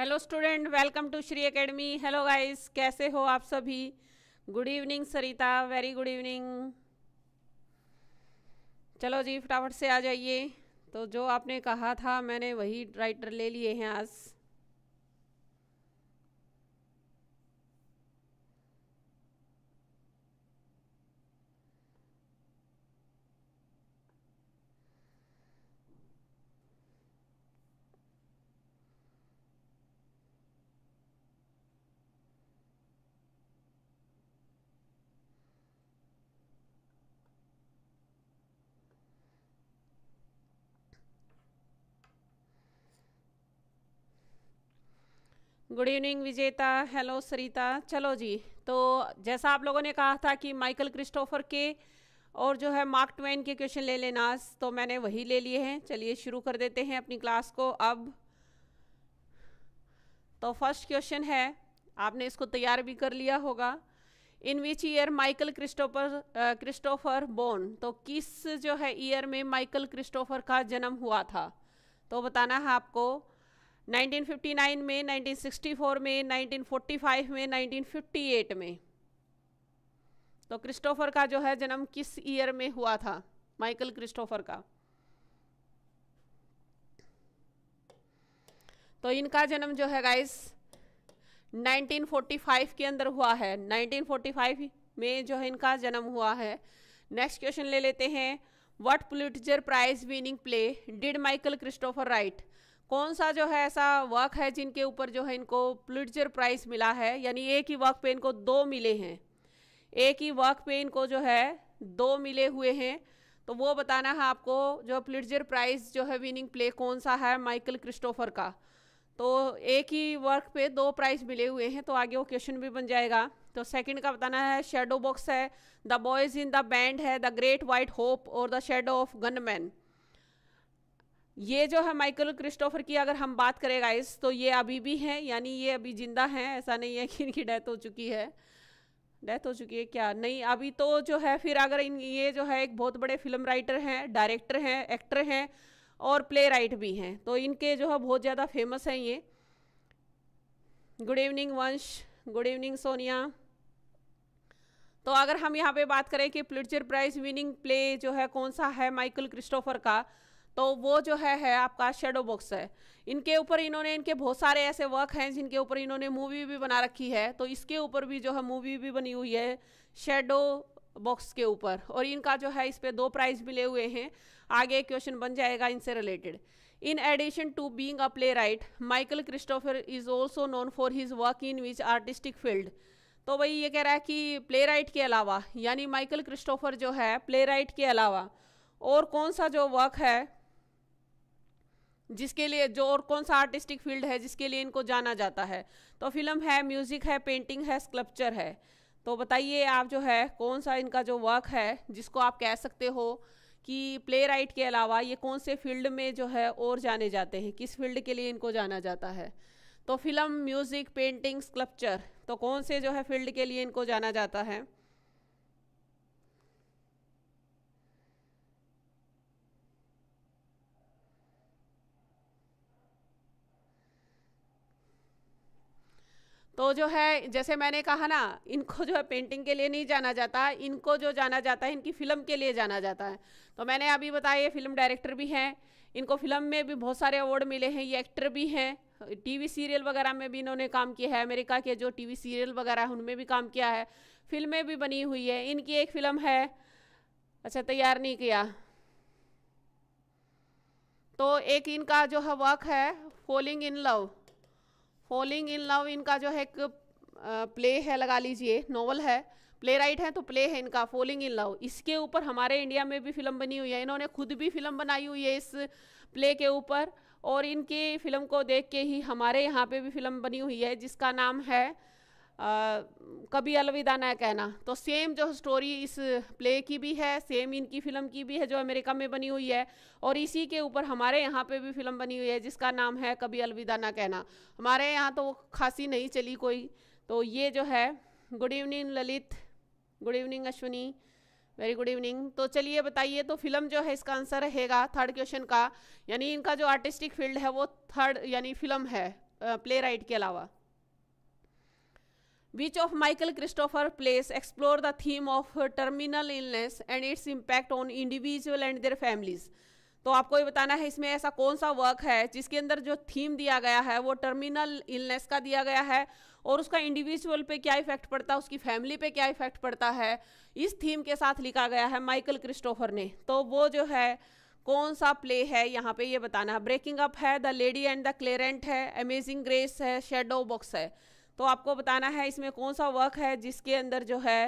Hello student welcome to Shri academy hello guys कैसे हो आप सभी good evening Sarita very good evening चलो जी फटाफट से आ जाइए तो जो आपने कहा था मैंने वही राइटर ले लिए हैं आज good evening Vijeta hello Sarita चलो जी तो जैसा आप लोगों ने कहा था कि माइकल क्रिस्टोफर के और जो है मार्क ट्वेन के क्वेश्चन ले लेना तो मैंने वही ले लिए हैं चलिए शुरू कर देते हैं अपनी क्लास को अब तो फर्स्ट क्वेश्चन है आपने इसको तैयार भी कर लिया होगा in which year Michael Cristofer Cristofer born तो किस जो है ईयर में माइकल क्रिस्टोफर का जन्म हुआ था तो बताना है आपको 1959 में 1964 में 1945 में 1958 में तो क्रिस्टोफर का जो है जन्म किस ईयर में हुआ था माइकल क्रिस्टोफर का तो इनका जन्म जो है गाइस 1945 के अंदर हुआ है 1945 में जो है इनका जन्म हुआ है नेक्स्ट क्वेश्चन ले लेते हैं what Pulitzer prize winning play did Michael Cristofer write कौन सा जो है ऐसा वर्क है जिनके ऊपर जो है इनको पुलिटजर प्राइज मिला है यानी एक ही वर्क पे इनको दो मिले हैं एक ही वर्क पे इनको जो है दो मिले हुए हैं तो वो बताना है आपको जो प्लिटर प्राइज जो है विनिंग प्ले कौन सा है माइकल क्रिस्टोफर का तो एक ही वर्क पे दो प्राइज मिले हुए हैं तो आगे वो क्वेश्चन भी बन जाएगा तो सेकंड का बताना है शेडो बॉक्स है the boys in the band है द ग्रेट वाइट होप और द शेडो ऑफ गनमैन ये जो है माइकल क्रिस्टोफर की अगर हम बात करें गाइस तो ये अभी भी हैं यानी ये अभी ज़िंदा हैं ऐसा नहीं है कि इनकी डेथ हो चुकी है डेथ हो चुकी है क्या नहीं अभी तो जो है फिर अगर इन ये जो है एक बहुत बड़े फिल्म राइटर हैं डायरेक्टर हैं एक्टर हैं और प्ले राइट भी हैं तो इनके जो है बहुत ज़्यादा फेमस हैं ये good evening Vansh good evening Sonia तो अगर हम यहाँ पे बात करें कि प्लिटचर प्राइज विनिंग प्ले जो है कौन सा है माइकल क्रिस्टोफर का तो वो जो है है आपका शेडो बॉक्स है इनके ऊपर इन्होंने इनके बहुत सारे ऐसे वर्क हैं जिनके ऊपर इन्होंने मूवी भी बना रखी है तो इसके ऊपर भी जो है मूवी भी बनी हुई है शेडो बॉक्स के ऊपर और इनका जो है इस पर दो प्राइज मिले हुए हैं आगे क्वेश्चन बन जाएगा इनसे related in addition to being a playwright Michael Cristofer is also known for his work in which artistic field तो भाई ये कह रहा है कि प्ले राइट के अलावा यानी माइकल क्रिस्टोफर जो है प्ले राइट के अलावा और कौन सा जो वर्क है जिसके लिए जो और कौन सा आर्टिस्टिक फील्ड है जिसके लिए इनको जाना जाता है तो फिल्म है म्यूज़िक है पेंटिंग है स्कल्पचर है तो बताइए आप जो है कौन सा इनका जो वर्क है जिसको आप कह सकते हो कि प्ले राइट के अलावा ये कौन से फील्ड में जो है और जाने जाते हैं किस फील्ड के लिए इनको जाना जाता है तो फिल्म म्यूज़िक पेंटिंग स्कल्पचर तो कौन से जो है फील्ड के लिए इनको जाना जाता है तो जो है जैसे मैंने कहा ना इनको जो है पेंटिंग के लिए नहीं जाना जाता इनको जो जाना जाता है इनकी फ़िल्म के लिए जाना जाता है तो मैंने अभी बताया ये फिल्म डायरेक्टर भी हैं इनको फिल्म में भी बहुत सारे अवार्ड मिले हैं ये एक्टर भी हैं टीवी सीरियल वगैरह में भी इन्होंने काम किया है अमेरिका के जो टीवी सीरियल वगैरह है उनमें भी काम किया है फिल्में भी बनी हुई है इनकी एक फिल्म है अच्छा तैयार नहीं किया तो एक इनका जो है वर्क है falling in love falling in love इनका जो है एक प्ले है लगा लीजिए नॉवल है प्ले राइट है तो प्ले है इनका फॉलिंग इन लव इसके ऊपर हमारे इंडिया में भी फिल्म बनी हुई है इन्होंने खुद भी फिल्म बनाई हुई है इस प्ले के ऊपर और इनकी फिल्म को देख के ही हमारे यहाँ पे भी फिल्म बनी हुई है जिसका नाम है कभी अलविदा ना कहना तो सेम जो स्टोरी इस प्ले की भी है सेम इनकी फ़िल्म की भी है जो अमेरिका में बनी हुई है और इसी के ऊपर हमारे यहाँ पे भी फिल्म बनी हुई है जिसका नाम है कभी अलविदा ना कहना हमारे यहाँ तो खासी नहीं चली कोई तो ये जो है good evening Lalit good evening Ashwini very good evening तो चलिए बताइए तो फिल्म जो है इसका आंसर रहेगा थर्ड क्वेश्चन का यानी इनका जो आर्टिस्टिक फील्ड है वो थर्ड यानी फिल्म है प्ले राइट के अलावा which of Michael Christopher plays explore the theme of terminal illness and its impact on individual and their families तो आपको ये बताना है इसमें ऐसा कौन सा वर्क है जिसके अंदर जो थीम दिया गया है वो टर्मिनल इलनेस का दिया गया है और उसका इंडिविजुअल पे क्या इफेक्ट पड़ता है उसकी फैमिली पे क्या इफेक्ट पड़ता है इस थीम के साथ लिखा गया है माइकल क्रिस्टोफर ने तो वो जो है कौन सा प्ले है यहाँ पे ये बताना है ब्रेकिंग अप है the lady and the clarinet है अमेजिंग ग्रेस है शेडो बॉक्स है तो आपको बताना है इसमें कौन सा वर्क है जिसके अंदर जो है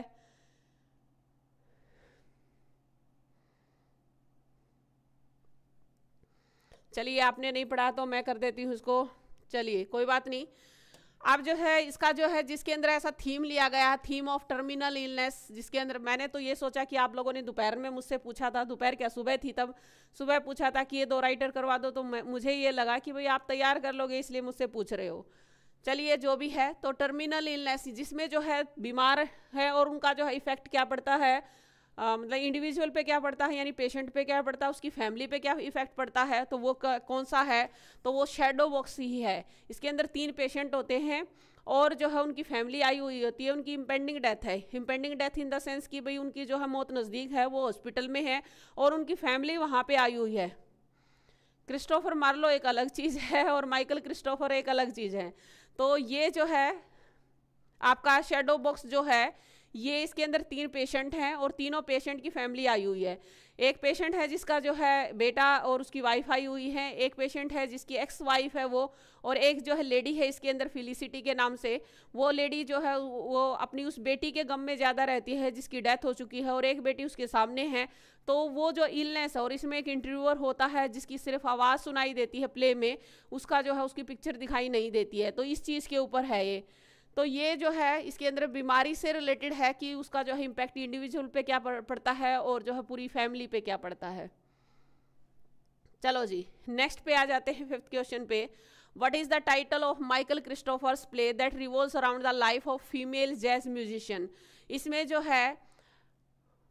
चलिए आपने नहीं पढ़ा तो मैं कर देती हूँ उसको चलिए कोई बात नहीं अब जो है इसका जो है जिसके अंदर ऐसा थीम लिया गया थीम ऑफ टर्मिनल इलनेस जिसके अंदर मैंने तो ये सोचा कि आप लोगों ने दोपहर में मुझसे पूछा था दोपहर क्या सुबह थी तब सुबह पूछा था कि ये दो राइटर करवा दो तो मुझे ये लगा कि भाई आप तैयार कर लोगे इसलिए मुझसे पूछ रहे हो चलिए जो भी है तो टर्मिनल इलनेस जिसमें जो है बीमार है और उनका जो है इफेक्ट क्या पड़ता है मतलब इंडिविजुअल पे क्या पड़ता है यानी पेशेंट पे क्या पड़ता है उसकी फैमिली पे क्या इफेक्ट पड़ता है तो वो कौन सा है तो वो शेडो बॉक्स ही है इसके अंदर तीन पेशेंट होते हैं और जो है उनकी फैमिली आई हुई होती है उनकी इम्पेंडिंग डेथ है impending death in the sense कि भाई उनकी जो है मौत नज़दीक है वो हॉस्पिटल में है और उनकी फैमिली वहाँ पर आई हुई है क्रिस्टोफर मार्लो एक अलग चीज़ है और माइकल क्रिस्टोफर एक अलग चीज़ है तो ये जो है आपका शेडो बॉक्स जो है ये इसके अंदर तीन पेशेंट हैं और तीनों पेशेंट की फैमिली आई हुई है एक पेशेंट है जिसका जो है बेटा और उसकी वाईफाई हुई है एक पेशेंट है जिसकी एक्स वाइफ है वो और एक जो है लेडी है इसके अंदर फिलिसिटी के नाम से वो लेडी जो है वो अपनी उस बेटी के गम में ज़्यादा रहती है जिसकी डेथ हो चुकी है और एक बेटी उसके सामने है तो वो जो इलनेस है और इसमें एक इंटरव्यूअर होता है जिसकी सिर्फ आवाज़ सुनाई देती है प्ले में उसका जो है उसकी पिक्चर दिखाई नहीं देती है तो इस चीज़ के ऊपर है ये तो ये जो है इसके अंदर बीमारी से रिलेटेड है कि उसका जो है इम्पैक्ट इंडिविजुअल पे क्या पड़ता है और जो है पूरी फैमिली पे क्या पड़ता है चलो जी नेक्स्ट पे आ जाते हैं फिफ्थ क्वेश्चन पे what is the title of Michael Cristofer's play that revolves around the life of female jazz musician इसमें जो है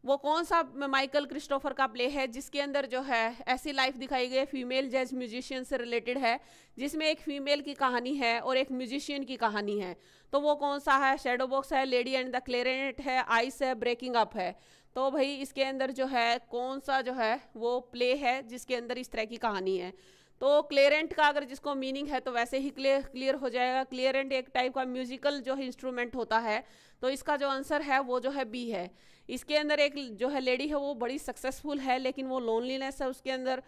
वो कौन सा माइकल क्रिस्टोफर का प्ले है जिसके अंदर जो है ऐसी लाइफ दिखाई गई है फीमेल जज म्यूजिशियन से रिलेटेड है जिसमें एक फीमेल की कहानी है और एक म्यूजिशियन की कहानी है तो वो कौन सा है शेडो बॉक्स है लेडी एंड द क्लेरेनेट है आइस है ब्रेकिंग अप है तो भाई इसके अंदर जो है कौन सा जो है वो प्ले है जिसके अंदर इस तरह की कहानी है तो क्लेरेंट का अगर जिसको मीनिंग है तो वैसे ही क्लियर क्लियर हो जाएगा क्लेरेंट एक टाइप का म्यूजिकल जो इंस्ट्रूमेंट होता है तो इसका जो आंसर है वो जो है बी है इसके अंदर एक जो है लेडी है वो बड़ी सक्सेसफुल है लेकिन वो लोनलीनेस है उसके अंदर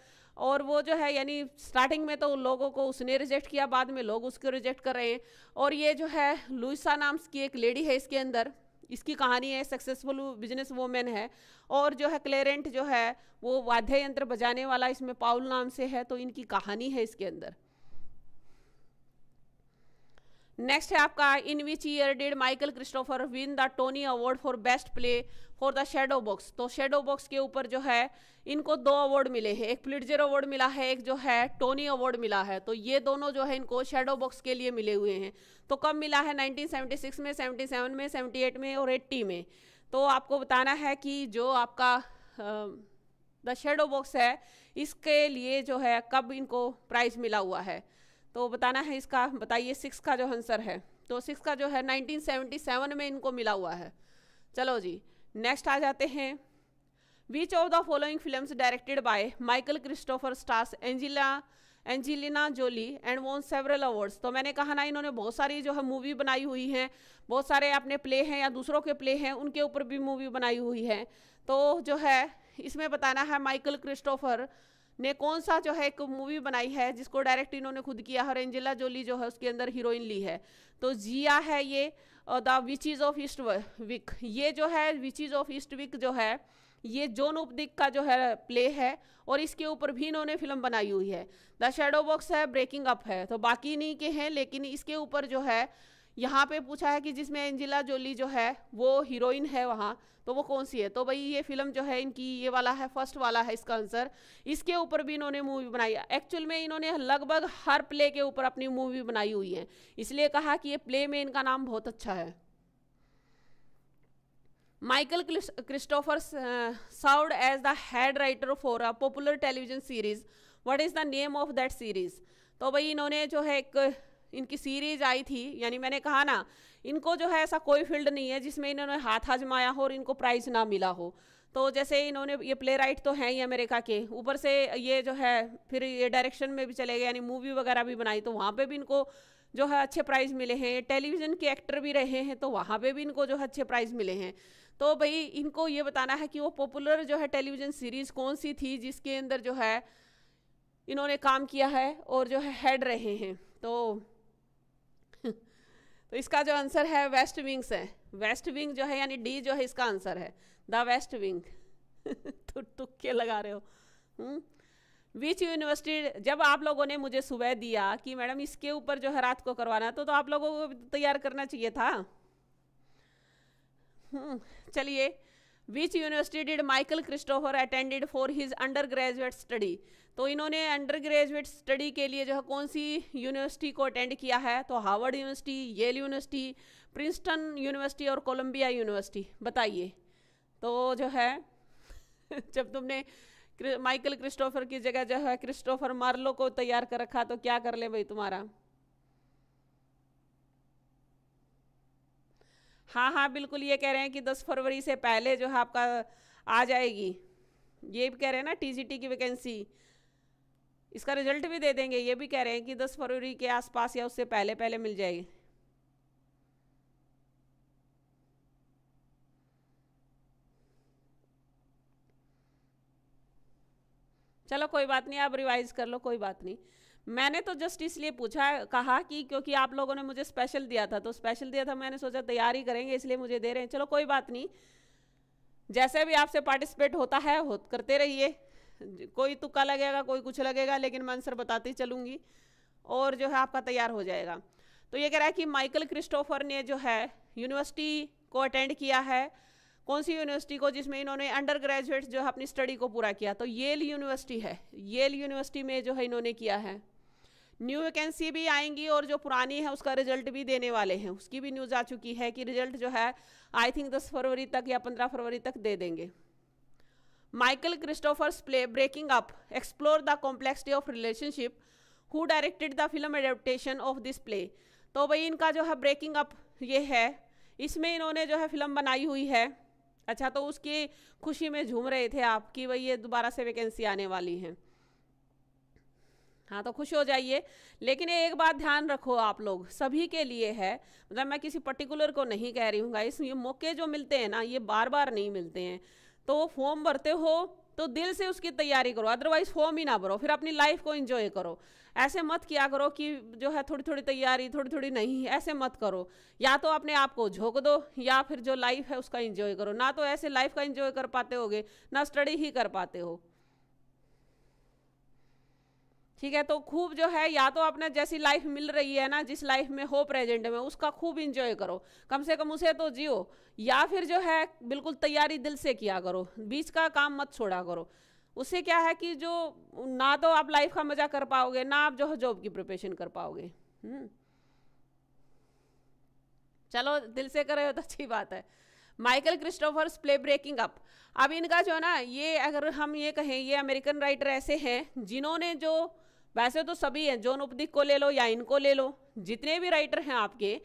और वो जो है यानी स्टार्टिंग में तो लोगों को उसने रिजेक्ट किया बाद में लोग उसको रिजेक्ट कर रहे हैं और ये जो है लुइसा नाम्स की एक लेडी है इसके अंदर इसकी कहानी है सक्सेसफुल बिजनेस वूमेन है और जो है क्लेरेंट जो है वो वाद्य यंत्र बजाने वाला इसमें पाउल नाम से है तो इनकी कहानी है इसके अंदर नेक्स्ट है आपका in which year did Michael Cristofer win the Tony award for best play for the shadow box तो शेडो बॉक्स के ऊपर जो है इनको दो अवार्ड मिले हैं एक प्लिटजर अवार्ड मिला है एक जो है टोनी अवार्ड मिला है तो ये दोनों जो है इनको शेडो बॉक्स के लिए मिले हुए हैं तो कब मिला है 1976 में 77 में 78 में और 80 में तो आपको बताना है कि जो आपका द शेडो बॉक्स है इसके लिए जो है कब इनको प्राइज़ मिला हुआ है तो बताना है इसका बताइए सिक्स का जो आंसर है तो सिक्स का जो है 1977 में इनको मिला हुआ है चलो जी नेक्स्ट आ जाते हैं which of the following film directed by Michael Cristofer stars Angela Angelina Jolie and won several awards तो मैंने कहा ना इन्होंने बहुत सारी जो है मूवी बनाई हुई हैं बहुत सारे अपने प्ले हैं या दूसरों के प्ले हैं उनके ऊपर भी मूवी बनाई हुई है तो जो है इसमें बताना है माइकल क्रिस्टोफर ने कौन सा जो है एक मूवी बनाई है जिसको डायरेक्ट इन्होंने खुद किया है और एंजेला जोली जो है उसके अंदर हीरोइन ली है तो जिया है ये the witches of Eastwick ये जो है विचिज़ ऑफ ईस्ट विक जो है ये जोन उपदिक का जो है प्ले है और इसके ऊपर भी इन्होंने फिल्म बनाई हुई है द शेडो बॉक्स है ब्रेकिंग अप है तो बाकी नहीं के हैं लेकिन इसके ऊपर जो है यहाँ पे पूछा है कि जिसमें एंजिला जोली जो है वो हीरोइन है वहाँ तो वो कौन सी है तो भाई ये फिल्म जो है इनकी ये वाला है फर्स्ट वाला है इसका आंसर इसके ऊपर भी इन्होंने मूवी बनाई एक्चुअल में इन्होंने लगभग हर प्ले के ऊपर अपनी मूवी बनाई हुई है इसलिए कहा कि ये प्ले में इनका नाम बहुत अच्छा है Michael Cristofer served as the head writer for a popular television series What is the name of that series तो भाई इन्होंने जो है एक इनकी सीरीज आई थी यानी मैंने कहा ना इनको जो है ऐसा कोई फील्ड नहीं है जिसमें इन्होंने हाथ आजमाया हो और इनको प्राइज ना मिला हो तो जैसे इन्होंने ये प्ले राइट तो हैं ही अमेरिका के ऊपर से ये जो है फिर ये डायरेक्शन में भी चले गए यानी मूवी वगैरह भी बनाई तो वहाँ पे भी इनको जो है अच्छे प्राइज़ मिले हैं टेलीविज़न के एक्टर भी रहे हैं तो वहाँ पे भी इनको जो है अच्छे प्राइज़ मिले हैं तो भाई इनको ये बताना है कि वो पॉपुलर जो है टेलीविज़न सीरीज़ कौन सी थी जिसके अंदर जो है इन्होंने काम किया है और जो है हेड रहे हैं तो तो इसका जो आंसर है वेस्ट विंग्स है वेस्ट विंग जो है यानी डी जो है इसका आंसर है द वेस्ट विंग तो तुक्के लगा रहे हो विच हम्म। यूनिवर्सिटी जब आप लोगों ने मुझे सुबह दिया कि मैडम इसके ऊपर जो है रात को करवाना तो, तो आप लोगों को तैयार करना चाहिए था हम्म। चलिए which university did Michael Cristofer attended for his undergraduate study तो इन्होंने अंडर ग्रेजुएट स्टडी के लिए जो है कौन सी यूनिवर्सिटी को अटेंड किया है तो Harvard University Yale University Princeton University और कोलम्बिया यूनिवर्सिटी बताइए तो जो है जब तुमने माइकल क्रिस्टोफर की जगह जो है क्रिस्टोफर मार्लो को तैयार कर रखा तो क्या कर ले भाई तुम्हारा हाँ हाँ बिल्कुल ये कह रहे हैं कि दस फरवरी से पहले जो है आपका आ जाएगी ये भी कह रहे हैं ना टीजीटी की वैकेंसी इसका रिजल्ट भी दे देंगे ये भी कह रहे हैं कि दस फरवरी के आसपास या उससे पहले पहले मिल जाएगी चलो कोई बात नहीं आप रिवाइज कर लो कोई बात नहीं मैंने तो जस्ट इसलिए पूछा कहा कि क्योंकि आप लोगों ने मुझे स्पेशल दिया था तो स्पेशल दिया था मैंने सोचा तैयारी करेंगे इसलिए मुझे दे रहे हैं चलो कोई बात नहीं जैसे भी आपसे पार्टिसिपेट होता है हो करते रहिए कोई तुक्का लगेगा कोई कुछ लगेगा लेकिन मैं आंसर बताती चलूँगी और जो है आपका तैयार हो जाएगा तो ये कह रहा है कि माइकल क्रिस्टोफर ने जो है यूनिवर्सिटी को अटेंड किया है कौन सी यूनिवर्सिटी को जिसमें इन्होंने अंडर ग्रेजुएट जो है अपनी स्टडी को पूरा किया तो येल यूनिवर्सिटी है येल यूनिवर्सिटी में जो है इन्होंने किया है न्यू वैकेंसी भी आएंगी और जो पुरानी है उसका रिजल्ट भी देने वाले हैं उसकी भी न्यूज़ आ चुकी है कि रिजल्ट जो है आई थिंक दस फरवरी तक या पंद्रह फरवरी तक दे देंगे Michael Cristofer's play breaking up explore the complexity of relationship who directed the film adaptation of this play तो भाई इनका जो है ब्रेकिंग अप ये है इसमें इन्होंने जो है फिल्म बनाई हुई है अच्छा तो उसकी खुशी में झूम रहे थे आप कि भाई ये दोबारा से वैकेंसी आने वाली हैं हाँ तो खुश हो जाइए लेकिन एक बात ध्यान रखो आप लोग सभी के लिए है मतलब मैं किसी पर्टिकुलर को नहीं कह रही हूँ गाइस ये मौके जो मिलते हैं ना ये बार बार नहीं मिलते हैं तो फॉर्म भरते हो तो दिल से उसकी तैयारी करो अदरवाइज फॉर्म ही ना भरो फिर अपनी लाइफ को इन्जॉय करो ऐसे मत किया करो कि जो है थोड़ी थोड़ी तैयारी थोड़ी थोड़ी नहीं ऐसे मत करो या तो अपने आप को झोंक दो या फिर जो लाइफ है उसका इन्जॉय करो ना तो ऐसे लाइफ का इन्जॉय कर पाते होगे ना स्टडी ही कर पाते हो ठीक है तो खूब जो है या तो अपना जैसी लाइफ मिल रही है ना जिस लाइफ में हो प्रेजेंट में उसका खूब इंजॉय करो कम से कम उसे तो जियो या फिर जो है बिल्कुल तैयारी दिल से किया करो बीच का काम मत छोड़ा करो उससे क्या है कि जो ना तो आप लाइफ का मजा कर पाओगे ना आप जो है जॉब की प्रिपरेशन कर पाओगे हम्म। चलो दिल से करे हो तो अच्छी बात है Michael Cristofer's play breaking up अब इनका जो है ना ये अगर हम ये कहें ये अमेरिकन राइटर ऐसे हैं जिन्होंने जो वैसे तो सभी हैं जोन उपदिक को ले लो या इनको ले लो जितने भी राइटर हैं आपके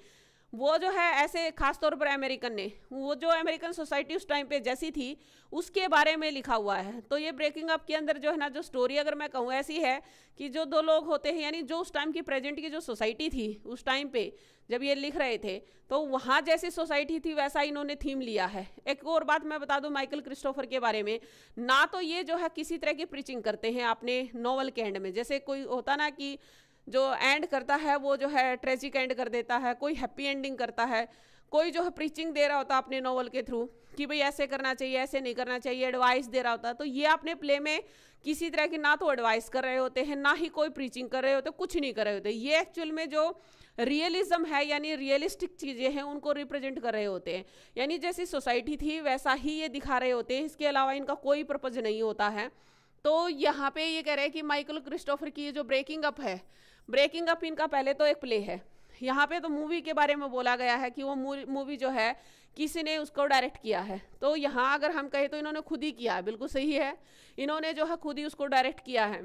वो जो है ऐसे खासतौर पर अमेरिकन ने वो जो अमेरिकन सोसाइटी उस टाइम पे जैसी थी उसके बारे में लिखा हुआ है तो ये ब्रेकिंग अप के अंदर जो है ना जो स्टोरी अगर मैं कहूँ ऐसी है कि जो दो लोग होते हैं यानी जो उस टाइम की प्रेजेंट की जो सोसाइटी थी उस टाइम पे जब ये लिख रहे थे तो वहाँ जैसी सोसाइटी थी वैसा इन्होंने थीम लिया है एक और बात मैं बता दूँ माइकल क्रिस्टोफर के बारे में ना तो ये जो है किसी तरह की प्रीचिंग करते हैं अपने नॉवल के एंड में जैसे कोई होता ना कि जो एंड करता है वो जो है ट्रेजिक एंड कर देता है कोई हैप्पी एंडिंग करता है कोई जो है प्रीचिंग दे रहा होता अपने नॉवल के थ्रू कि भाई ऐसे करना चाहिए ऐसे नहीं करना चाहिए एडवाइस दे रहा होता तो ये अपने प्ले में किसी तरह की ना तो एडवाइस कर रहे होते हैं ना ही कोई प्रीचिंग कर रहे होते कुछ नहीं कर रहे होते ये एक्चुअल में जो रियलिज्म है यानी रियलिस्टिक चीज़ें हैं उनको रिप्रेजेंट कर रहे होते हैं यानी जैसी सोसाइटी थी वैसा ही ये दिखा रहे होते हैं इसके अलावा इनका कोई पर्पज़ नहीं होता है तो यहाँ पे ये कह रहे हैं कि माइकल क्रिस्टोफर की ये जो ब्रेकिंग अप है ब्रेकिंग अप इनका पहले तो एक प्ले है यहाँ पे तो मूवी के बारे में बोला गया है कि वो मूवी जो है किसी ने उसको डायरेक्ट किया है तो यहाँ अगर हम कहें तो इन्होंने खुद ही किया है बिल्कुल सही है इन्होंने जो है खुद ही उसको डायरेक्ट किया है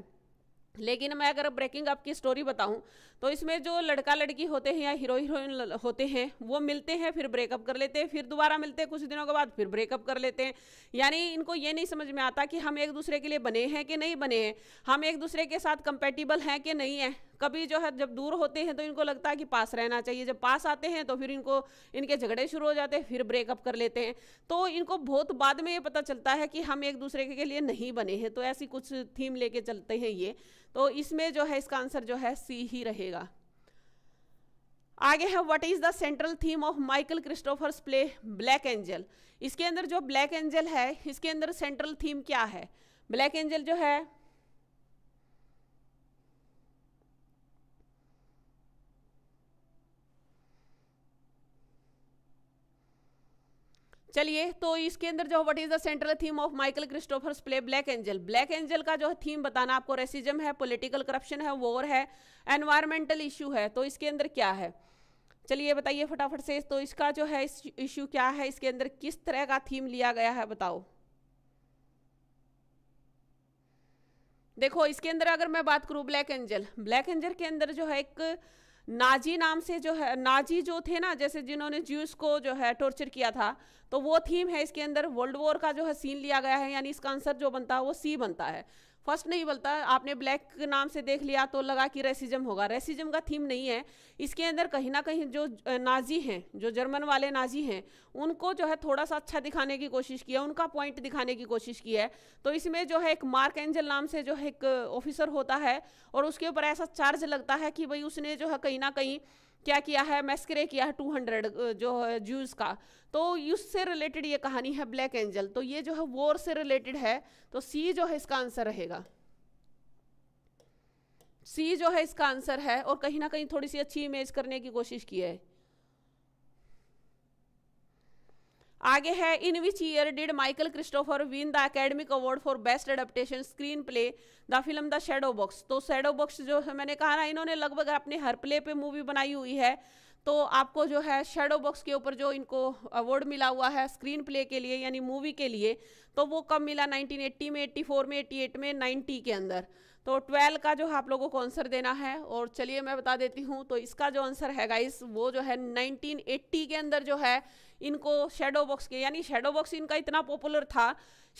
लेकिन मैं अगर ब्रेकिंग अप की स्टोरी बताऊं तो इसमें जो लड़का लड़की होते हैं या हीरो हीरोइन होते हैं वो मिलते हैं फिर ब्रेकअप कर लेते हैं फिर दोबारा मिलते हैं कुछ दिनों के बाद फिर ब्रेकअप कर लेते हैं यानी इनको ये नहीं समझ में आता कि हम एक दूसरे के लिए बने हैं कि नहीं बने हैं हम एक दूसरे के साथ कंपेटिबल हैं कि नहीं है कभी जो है जब दूर होते हैं तो इनको लगता है कि पास रहना चाहिए जब पास आते हैं तो फिर इनको इनके झगड़े शुरू हो जाते हैं फिर ब्रेकअप कर लेते हैं तो इनको बहुत बाद में ये पता चलता है कि हम एक दूसरे के लिए नहीं बने हैं तो ऐसी कुछ थीम लेके चलते हैं ये तो इसमें जो है इसका आंसर जो है सी ही रहेगा आगे है what is the central theme of Michael Cristofer's play black angel इसके अंदर जो ब्लैक एंजल है इसके अंदर सेंट्रल थीम क्या है ब्लैक एंजल जो है चलिए तो इसके अंदर जो what is the central theme of Michael Cristofer's play black angel black angel का जो थीम बताना आपको रेसिज्म है पॉलिटिकल करप्शन है वॉर है एनवायरमेंटल इशू है तो इसके अंदर क्या है चलिए बताइए फटाफट से तो इसका जो है इस इशू क्या है इसके अंदर किस तरह का थीम लिया गया है बताओ देखो इसके अंदर अगर मैं बात करूँ ब्लैक एंजल ब्लैक एंजल के अंदर जो है एक नाजी नाम से जो है नाजी जो थे ना जैसे जिन्होंने ज्यूस को जो है टॉर्चर किया था तो वो थीम है इसके अंदर वर्ल्ड वॉर का जो है सीन लिया गया है यानी इसका आंसर जो बनता है वो सी बनता है फर्स्ट नहीं बोलता आपने ब्लैक नाम से देख लिया तो लगा कि रेसिज्म होगा रेसिज्म का थीम नहीं है इसके अंदर कहीं ना कहीं जो नाजी हैं जो जर्मन वाले नाजी हैं उनको जो है थोड़ा सा अच्छा दिखाने की कोशिश की है उनका पॉइंट दिखाने की कोशिश की है तो इसमें जो है एक मार्क एंजल नाम से जो है एक ऑफिसर होता है और उसके ऊपर ऐसा चार्ज लगता है कि भाई उसने जो है कहीं ना कहीं क्या किया है मैस्करे किया है टू हंड्रेड जो है जूस का तो उससे रिलेटेड ये कहानी है ब्लैक एंजल तो ये जो है वॉर से रिलेटेड है तो सी जो है इसका आंसर रहेगा सी जो है इसका आंसर है और कहीं ना कहीं थोड़ी सी अच्छी इमेज करने की कोशिश की है आगे है in which year did Michael Cristofer win the academic award for best adaptation screenplay the film the shadow box तो शेडो बॉक्स जो है मैंने कहा ना इन्होंने लगभग अपने हर प्ले पे मूवी बनाई हुई है तो आपको जो है शेडो बॉक्स के ऊपर जो इनको अवार्ड मिला हुआ है स्क्रीन प्ले के लिए यानी मूवी के लिए तो वो कब मिला 1980 में 84 में 88 में 90 के अंदर तो ट्वेल्व का जो है आप लोगों को आंसर देना है और चलिए मैं बता देती हूँ तो इसका जो आंसर है गाइस वो जो है 1980 के अंदर जो है इनको शेडो बॉक्स के यानी शेडो बॉक्स इनका इतना पॉपुलर था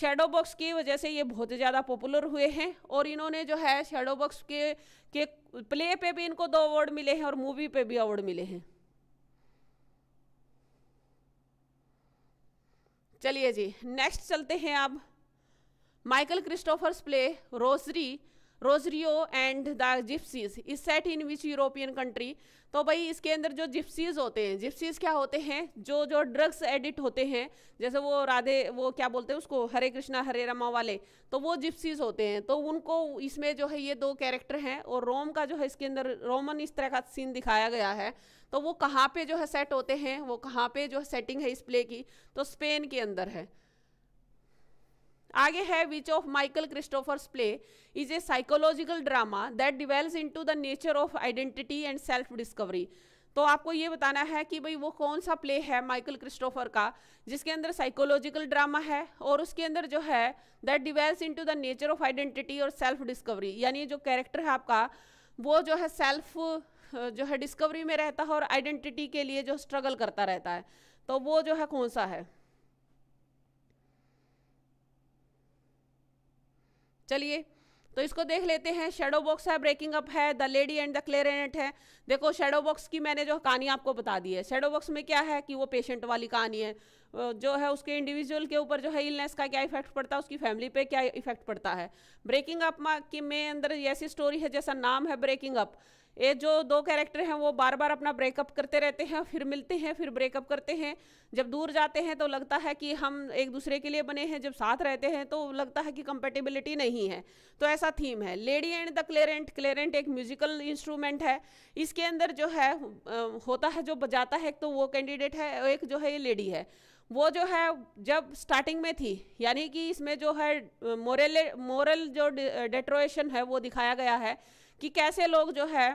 शेडो बॉक्स की वजह से ये बहुत ज़्यादा पॉपुलर हुए हैं और इन्होंने जो है शेडो बॉक्स के के प्ले पे भी इनको दो अवार्ड मिले हैं और मूवी पे भी अवार्ड मिले हैं चलिए जी नेक्स्ट चलते हैं अब Michael Cristofer's play Rosary Rosario and the gypsies is set in which European country तो भाई इसके अंदर जो जिप्सीज होते हैं जिप्सीज क्या होते हैं जो जो ड्रग्स एडिट होते हैं जैसे वो राधे वो क्या बोलते हैं उसको हरे कृष्णा हरे रमा वाले तो वो जिप्सीज होते हैं तो उनको इसमें जो है ये दो कैरेक्टर हैं और रोम का जो है इसके अंदर रोमन इस तरह का सीन दिखाया गया है तो वो कहाँ पे जो है सेट होते हैं वो कहाँ पे जो है सेटिंग है इस प्ले की तो स्पेन के अंदर है आगे है which of Michael Cristofer's play is a psychological drama that delves into the nature of identity and self discovery तो आपको ये बताना है कि भाई वो कौन सा प्ले है माइकल क्रिस्टोफर का जिसके अंदर साइकोलॉजिकल ड्रामा है और उसके अंदर जो है that delves into the nature of identity और सेल्फ डिस्कवरी यानी जो कैरेक्टर है आपका वो जो है सेल्फ जो है डिस्कवरी में रहता है और आइडेंटिटी के लिए जो स्ट्रगल करता रहता है तो वो जो है कौन सा है चलिए तो इसको देख लेते हैं शेडो बॉक्स है ब्रेकिंग अप है the lady and the clarinet है देखो शेडो बॉक्स की मैंने जो कहानी आपको बता दी है शेडो बॉक्स में क्या है कि वो पेशेंट वाली कहानी है जो है उसके इंडिविजुअल के ऊपर जो है इलनेस का क्या इफेक्ट पड़ता है उसकी फैमिली पे क्या इफेक्ट पड़ता है ब्रेकिंग अप की में अंदर ऐसी स्टोरी है जैसा नाम है ब्रेकिंग अप ये जो दो कैरेक्टर हैं वो बार बार अपना ब्रेकअप करते रहते हैं फिर मिलते हैं फिर ब्रेकअप करते हैं जब दूर जाते हैं तो लगता है कि हम एक दूसरे के लिए बने हैं जब साथ रहते हैं तो लगता है कि कंपेटेबिलिटी नहीं है तो ऐसा थीम है lady and the clarinet clarinet एक म्यूजिकल इंस्ट्रूमेंट है इसके अंदर जो है होता है जो बजाता है तो वो कैंडिडेट है एक जो है ये लेडी है वो जो है जब स्टार्टिंग में थी यानी कि इसमें जो है मोरल मोरल जो डेट्रोएशन है वो दिखाया गया है कि कैसे लोग जो है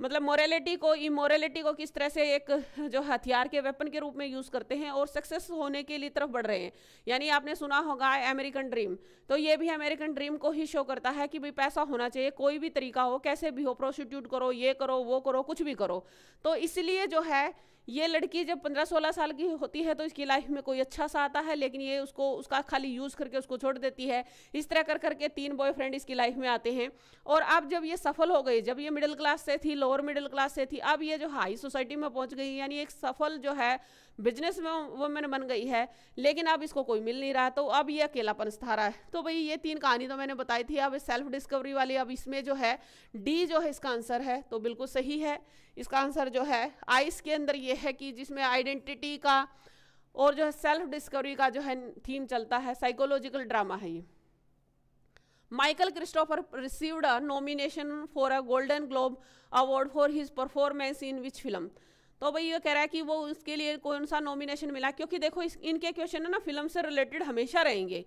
मतलब मोरेलिटी को इमोरेलिटी को किस तरह से एक जो हथियार के वेपन के रूप में यूज़ करते हैं और सक्सेस होने के लिए तरफ बढ़ रहे हैं यानी आपने सुना होगा अमेरिकन ड्रीम तो ये भी अमेरिकन ड्रीम को ही शो करता है कि भाई पैसा होना चाहिए कोई भी तरीका हो कैसे भी हो प्रोस्टिट्यूट करो ये करो वो करो कुछ भी करो तो इसलिए जो है ये लड़की जब पंद्रह सोलह साल की होती है तो इसकी लाइफ में कोई अच्छा सा आता है लेकिन ये उसको उसका खाली यूज़ करके उसको छोड़ देती है इस तरह कर करके तीन बॉयफ्रेंड इसकी लाइफ में आते हैं और अब जब ये सफल हो गई जब ये मिडिल क्लास से थी लोअर मिडिल क्लास से थी अब ये जो हाई सोसाइटी में पहुँच गई यानी एक सफल जो है बिजनेस वुमेन बन गई है लेकिन अब इसको कोई मिल नहीं रहा तो अब ये अकेलापन सता रहा है तो भाई ये तीन कहानी तो मैंने बताई थी अब सेल्फ डिस्कवरी वाली अब इसमें जो है डी जो है इसका आंसर है तो बिल्कुल सही है इसका आंसर जो है आइस के अंदर ये है कि जिसमें आइडेंटिटी का और जो है सेल्फ डिस्कवरी का जो है थीम चलता है साइकोलॉजिकल ड्रामा है ये Michael Cristofer received a nomination for a Golden Globe award for his performance in which film तो भाई ये कह रहा है कि वो उसके लिए कौन सा नॉमिनेशन मिला क्योंकि देखो इस इनके क्वेश्चन है ना फिल्म से रिलेटेड हमेशा रहेंगे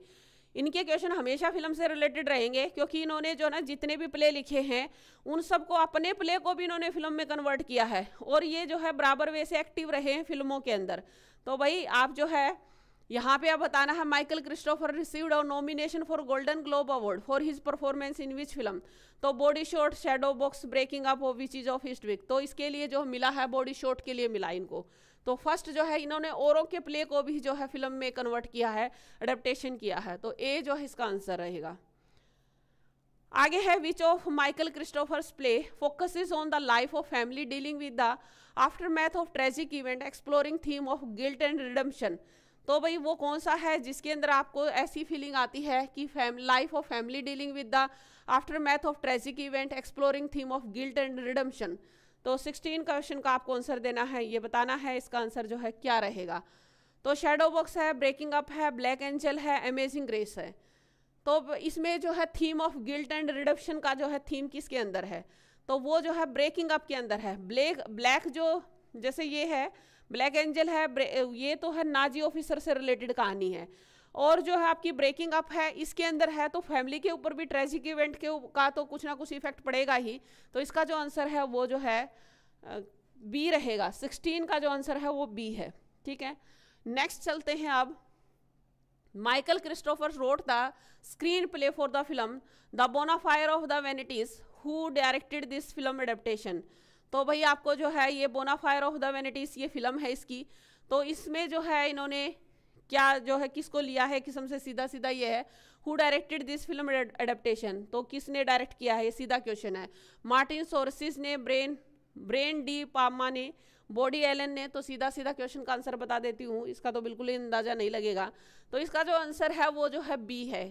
इनके क्वेश्चन हमेशा फिल्म से रिलेटेड रहेंगे क्योंकि इन्होंने जो ना जितने भी प्ले लिखे हैं उन सबको अपने प्ले को भी इन्होंने फिल्म में कन्वर्ट किया है और ये जो है बराबर वे से एक्टिव रहे हैं फिल्मों के अंदर तो भाई आप जो है यहाँ पे आप बताना है Michael Cristofer received a nomination for Golden Globe award for his performance in which film तो body shot shadow box breaking up of which is of हिस्ट वीक तो इसके लिए जो मिला है बॉडी शॉट के लिए मिला इनको तो फर्स्ट जो है इन्होंने औरों के प्ले को भी जो है फिल्म में कन्वर्ट किया है अडेप्टेशन किया है तो ए जो है इसका आंसर रहेगा आगे है which of Michael Cristofer's play focus on the life of family dealing with the aftermath of tragic event exploring theme of guilt and redemption तो भाई वो कौन सा है जिसके अंदर आपको ऐसी फीलिंग आती है कि fam life of family dealing with the aftermath of tragic event exploring theme of guilt and redemption तो 16 क्वेश्चन का आपको आंसर देना है ये बताना है इसका आंसर जो है क्या रहेगा तो शेडो बॉक्स है ब्रेकिंग अप है ब्लैक एंजल है अमेजिंग ग्रेस है तो इसमें जो है theme of guilt and redemption का जो है थीम किसके अंदर है तो वो जो है ब्रेकिंग अप के अंदर है ब्लैक ब्लैक जो जैसे ये है ब्लैक एंजल है ये तो है नाजी ऑफिसर से रिलेटेड कहानी है और जो है आपकी ब्रेकिंग अप है इसके अंदर है तो फैमिली के ऊपर भी ट्रेजिक इवेंट के का तो कुछ ना कुछ इफेक्ट पड़ेगा ही तो इसका जो आंसर है वो जो है बी रहेगा सिक्सटीन का जो आंसर है वो बी है ठीक है नेक्स्ट चलते हैं अब Michael Cristofer wrote the screenplay for the film the bonfire of the vanities who directed this film adaptation तो भाई आपको जो है ये बोना फायर ऑफ द वेनिटीज़ ये फिल्म है इसकी तो इसमें जो है इन्होंने क्या जो है किसको लिया है किस्म से सीधा सीधा ये है who directed this film adaptation तो किसने डायरेक्ट किया है ये सीधा क्वेश्चन है मार्टिन सोर्सिस ने ब्रेन ब्रेन डी पामा ने बॉडी एलन ने तो सीधा सीधा क्वेश्चन का आंसर बता देती हूँ इसका तो बिल्कुल ही अंदाज़ा नहीं लगेगा तो इसका जो आंसर है वो जो है बी है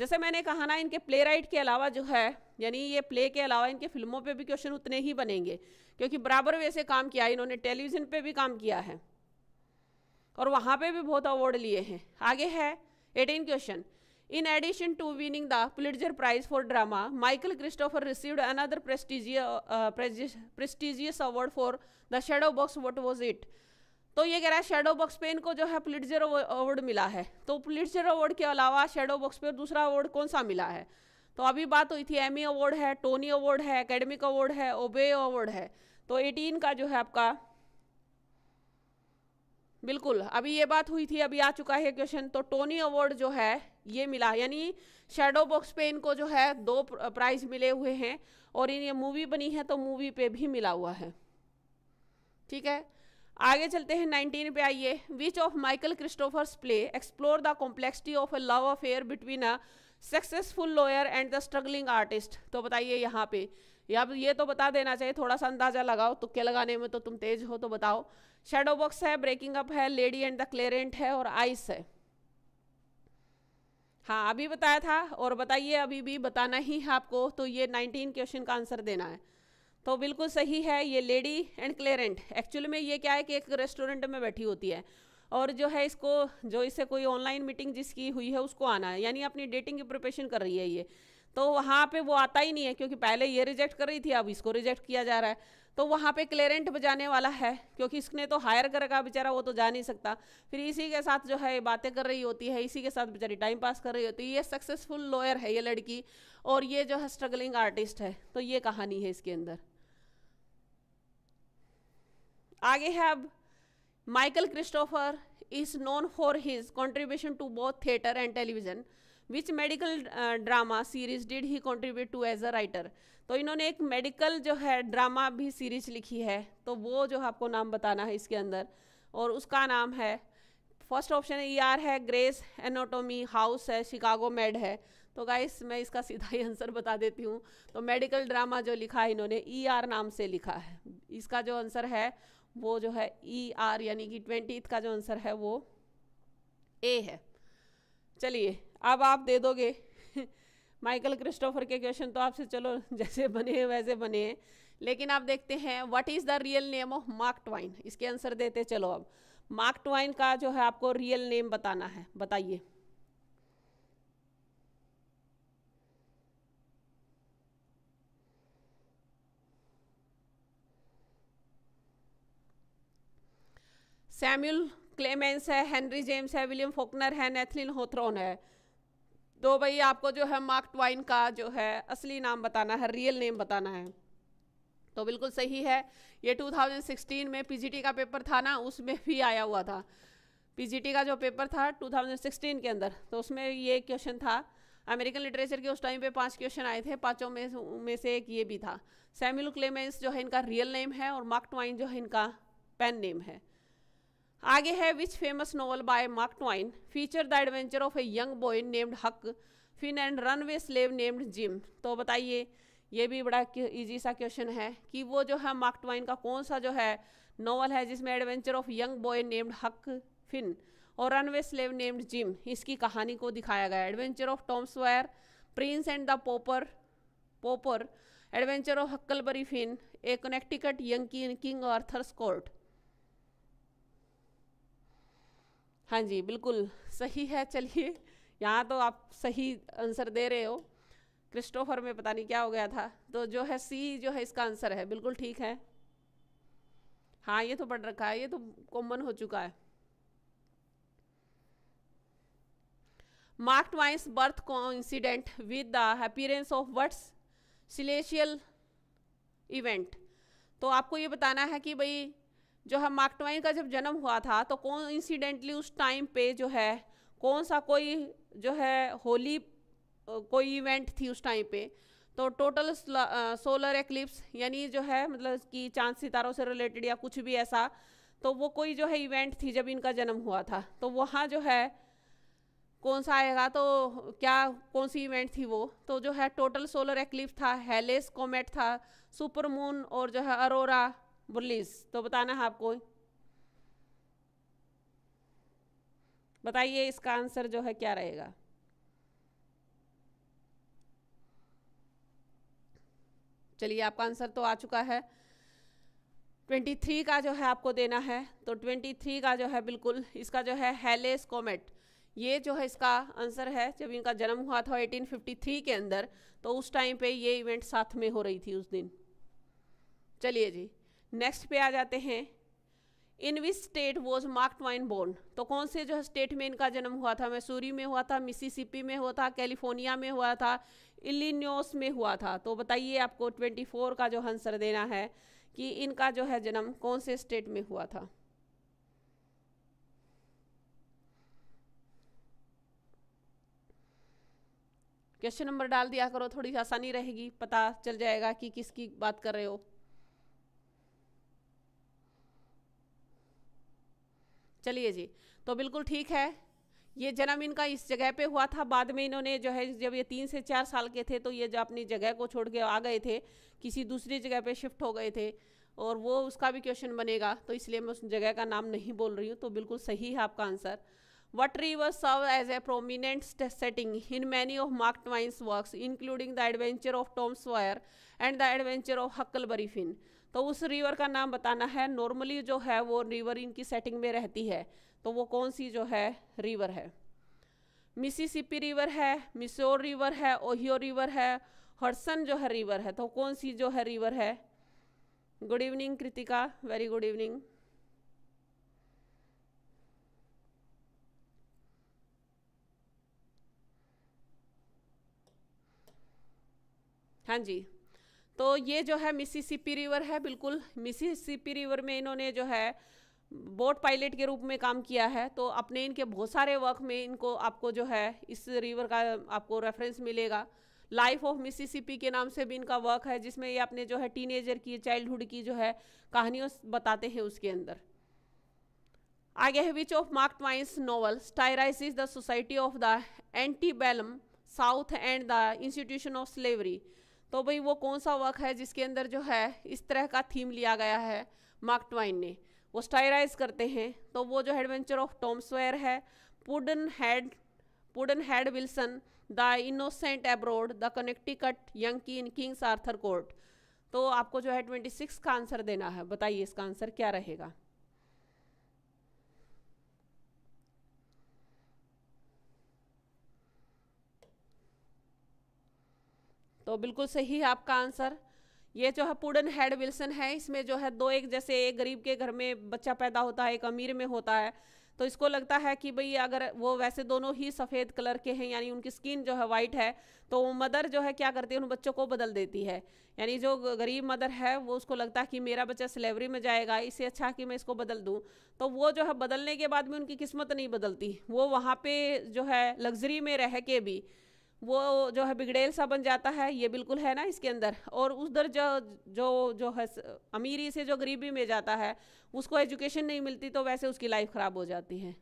जैसे मैंने कहा ना इनके प्ले राइट के अलावा जो है यानी ये प्ले के अलावा इनके फिल्मों पे भी क्वेश्चन उतने ही बनेंगे क्योंकि बराबर वैसे काम किया है इन्होंने टेलीविज़न पे भी काम किया है और वहाँ पे भी बहुत अवार्ड लिए हैं आगे है eighteen question in addition to winning the Pulitzer prize for drama Michael Cristofer received another prestigious award for the shadow box what was it तो ये कह रहा है शेडो बॉक्स पेन को जो है पुलिटजर अवार्ड मिला है तो पुलिटजर अवार्ड के अलावा शेडो बॉक्स पेन दूसरा अवार्ड कौन सा मिला है तो अभी बात हुई थी एमी अवार्ड है टोनी अवार्ड है एकेडमिक अवार्ड है ओबे अवार्ड है तो एटीन का जो है आपका बिल्कुल अभी ये बात हुई थी अभी आ चुका है क्वेश्चन तो टोनी अवार्ड जो है ये मिला यानी शेडो बॉक्स पे इनको जो है दो प्राइज मिले हुए हैं और इन ये मूवी बनी है तो मूवी पे भी मिला हुआ है ठीक है आगे चलते हैं नाइनटीन पे आइए which of Michael Cristofer's play explore the complexity of a love affair between a successful lawyer and the struggling artist तो बताइए यहाँ पे या ये तो बता देना चाहिए थोड़ा सा अंदाजा लगाओ तुक्के तो लगाने में तो तुम तेज हो तो बताओ शेडो बॉक्स है ब्रेकिंग अप है लेडी एंड द क्लेरेंट है और आइस है हाँ अभी बताया था और बताइए अभी भी बताना ही है आपको तो ये 19 क्वेश्चन का आंसर देना है तो बिल्कुल सही है ये लेडी एंड क्लेरेंट एक्चुअली में ये क्या है कि एक रेस्टोरेंट में बैठी होती है और जो है इसको जो इससे कोई ऑनलाइन मीटिंग जिसकी हुई है उसको आना है यानी अपनी डेटिंग की प्रिपरेशन कर रही है ये तो वहाँ पे वो आता ही नहीं है क्योंकि पहले ये रिजेक्ट कर रही थी अब इसको रिजेक्ट किया जा रहा है तो वहाँ पे क्लेरेंट बजाने वाला है क्योंकि इसने तो हायर कर रखा बेचारा वो तो जा नहीं सकता फिर इसी के साथ जो है बातें कर रही होती है इसी के साथ बेचारी टाइम पास कर रही होती है ये सक्सेसफुल लॉयर है ये लड़की और ये जो है स्ट्रगलिंग आर्टिस्ट है तो ये कहानी है इसके अंदर आगे have Michael Cristofer is known for his contribution to both theatre and television which medical drama series did he contribute to as a writer तो इन्होंने एक मेडिकल जो है ड्रामा भी सीरीज लिखी है तो वो जो आपको नाम बताना है इसके अंदर और उसका नाम है फर्स्ट ऑप्शन ई आर है ग्रेस एनोटोमी हाउस है शिकागो मेड है तो गाइस मैं इसका सीधा ही आंसर बता देती हूँ तो मेडिकल ड्रामा जो लिखा है इन्होंने ई e ER आर नाम से लिखा है इसका जो आंसर है वो जो है ई e, आर यानी कि ट्वेंटी का जो आंसर है वो ए है चलिए अब आप दे दोगे माइकल क्रिस्टोफर के क्वेश्चन तो आपसे चलो जैसे बने हैं वैसे बने हैं लेकिन आप देखते हैं what is the real name of Mark Twain इसके आंसर देते चलो अब मार्क ट्वाइन का जो है आपको रियल नेम बताना है बताइए सैम्यूल क्लेमेंस है हेनरी जेम्स है विलियम फोकनर है नेथलिन होथ्रोन है तो भाई आपको जो है मार्क ट्वाइन का जो है असली नाम बताना है रियल नेम बताना है तो बिल्कुल सही है ये 2016 में पीजीटी का पेपर था ना उसमें भी आया हुआ था पीजीटी का जो पेपर था 2016 के अंदर तो उसमें ये क्वेश्चन था अमेरिकन लिटरेचर के उस टाइम पे पांच क्वेश्चन आए थे पांचों में में से एक ये भी था सैम्यूल क्लेमेंस जो है इनका रियल नेम है और मार्क ट्वाइन जो है इनका पेन नेम है आगे है which famous novel by Mark Twain feature the adventure of a young boy named Huck Finn and runaway slave named Jim तो बताइए ये भी बड़ा इजी सा क्वेश्चन है कि वो जो है मार्क ट्वाइन का कौन सा जो है नॉवल है जिसमें adventure of young boy named Huck Finn और runaway slave named Jim इसकी कहानी को दिखाया गया adventure of Tom Sawyer Prince and the pauper pauper adventure of Huckleberry Finn a Connecticut young king Arthur स्कॉट हाँ जी बिल्कुल सही है चलिए यहाँ तो आप सही आंसर दे रहे हो क्रिस्टोफर में पता नहीं क्या हो गया था तो जो है सी जो है इसका आंसर है बिल्कुल ठीक है हाँ ये तो पढ़ रखा है ये तो कॉमन हो चुका है marked बर्थ को incident with the appearance of words celestial event तो आपको ये बताना है कि भाई जो है मार्क ट्वाइन का जब जन्म हुआ था तो कौन इंसिडेंटली उस टाइम पे जो है कौन सा कोई जो है होली कोई इवेंट थी उस टाइम पे तो टोटल सोलर एक्लिप्स यानी जो है मतलब कि चांद सितारों से रिलेटेड या कुछ भी ऐसा तो वो कोई जो है इवेंट थी जब इनका जन्म हुआ था तो वहाँ जो है कौन सा आएगा तो क्या कौन सी इवेंट थी वो तो जो है टोटल सोलर एक्लिप्स था हेलेस कॉमेट था सुपर मून और जो है अरोरा बुलिस तो बताना है आपको बताइए इसका आंसर जो है क्या रहेगा चलिए आपका आंसर तो आ चुका है 23 का जो है आपको देना है तो 23 का जो है बिल्कुल इसका जो है हेलेस कॉमेट ये जो है इसका आंसर है जब इनका जन्म हुआ था 1853 के अंदर तो उस टाइम पे ये इवेंट साथ में हो रही थी उस दिन चलिए जी नेक्स्ट पे आ जाते हैं in which state was Mark Twain born तो कौन से जो स्टेट में इनका जन्म हुआ था मैसूरी में हुआ था मिसिसिपी में हुआ था कैलिफोर्निया में हुआ था इलिनोस में हुआ था तो बताइए आपको 24 का जो आंसर देना है कि इनका जो है जन्म कौन से स्टेट में हुआ था क्वेश्चन नंबर डाल दिया करो थोड़ी आसानी रहेगी पता चल जाएगा कि किसकी बात कर रहे हो चलिए जी तो बिल्कुल ठीक है ये जन्म इनका इस जगह पे हुआ था बाद में इन्होंने जो है जब ये तीन से चार साल के थे तो ये जो अपनी जगह को छोड़ के आ गए थे किसी दूसरी जगह पे शिफ्ट हो गए थे और वो उसका भी क्वेश्चन बनेगा तो इसलिए मैं उस जगह का नाम नहीं बोल रही हूँ तो बिल्कुल सही है आपका answer what tree serve as a prominent setting in many of Mark Twain's work including the adventure of Tom Sawyer and the adventure of Huckleberry Finn तो उस रिवर का नाम बताना है नॉर्मली जो है वो रिवर इनकी सेटिंग में रहती है तो वो कौन सी जो है रिवर है मिसिसिपी रिवर है मिसोर रिवर है ओहियो रिवर है हर्सन जो है रिवर है तो कौन सी जो है रिवर है good evening Kritika very good evening हाँ जी तो ये जो है मिसिसिपी रिवर है बिल्कुल मिसिसिपी रिवर में इन्होंने जो है बोट पायलट के रूप में काम किया है तो अपने इनके बहुत सारे वर्क में इनको आपको जो है इस रिवर का आपको रेफरेंस मिलेगा लाइफ ऑफ मिसिसिपी के नाम से भी इनका वर्क है जिसमें ये अपने जो है टीनेजर की चाइल्डहुड की जो है कहानियों बताते हैं उसके अंदर आगे है which of Mark Twain's novel satirize the society of the antebellum South and the institution of slavery तो भाई वो कौन सा वर्क है जिसके अंदर जो है इस तरह का थीम लिया गया है मार्क ट्वाइन ने वो स्टाइराइज करते हैं तो वो जो एडवेंचर ऑफ टॉम्सवेयर है Pudd'nhead Pudd'nhead Wilson the innocent abroad the Connecticut Yankee in Kings Arthur court तो आपको जो है ट्वेंटी सिक्स का आंसर देना है बताइए इसका आंसर क्या रहेगा तो बिल्कुल सही है आपका आंसर ये जो है पुडन हेड विल्सन है इसमें जो है दो एक जैसे एक गरीब के घर में बच्चा पैदा होता है एक अमीर में होता है तो इसको लगता है कि भाई अगर वो वैसे दोनों ही सफ़ेद कलर के हैं यानी उनकी स्किन जो है वाइट है तो वो मदर जो है क्या करती है उन बच्चों को बदल देती है यानी जो गरीब मदर है वो उसको लगता है कि मेरा बच्चा सिलेवरी में जाएगा इससे अच्छा कि मैं इसको बदल दूँ तो वो जो है बदलने के बाद भी उनकी किस्मत नहीं बदलती वो वहाँ पर जो है लग्जरी में रह के भी वो जो है बिगड़ेल सा बन जाता है ये बिल्कुल है ना इसके अंदर और उधर जो जो जो है अमीरी से जो गरीबी में जाता है उसको एजुकेशन नहीं मिलती तो वैसे उसकी लाइफ ख़राब हो जाती है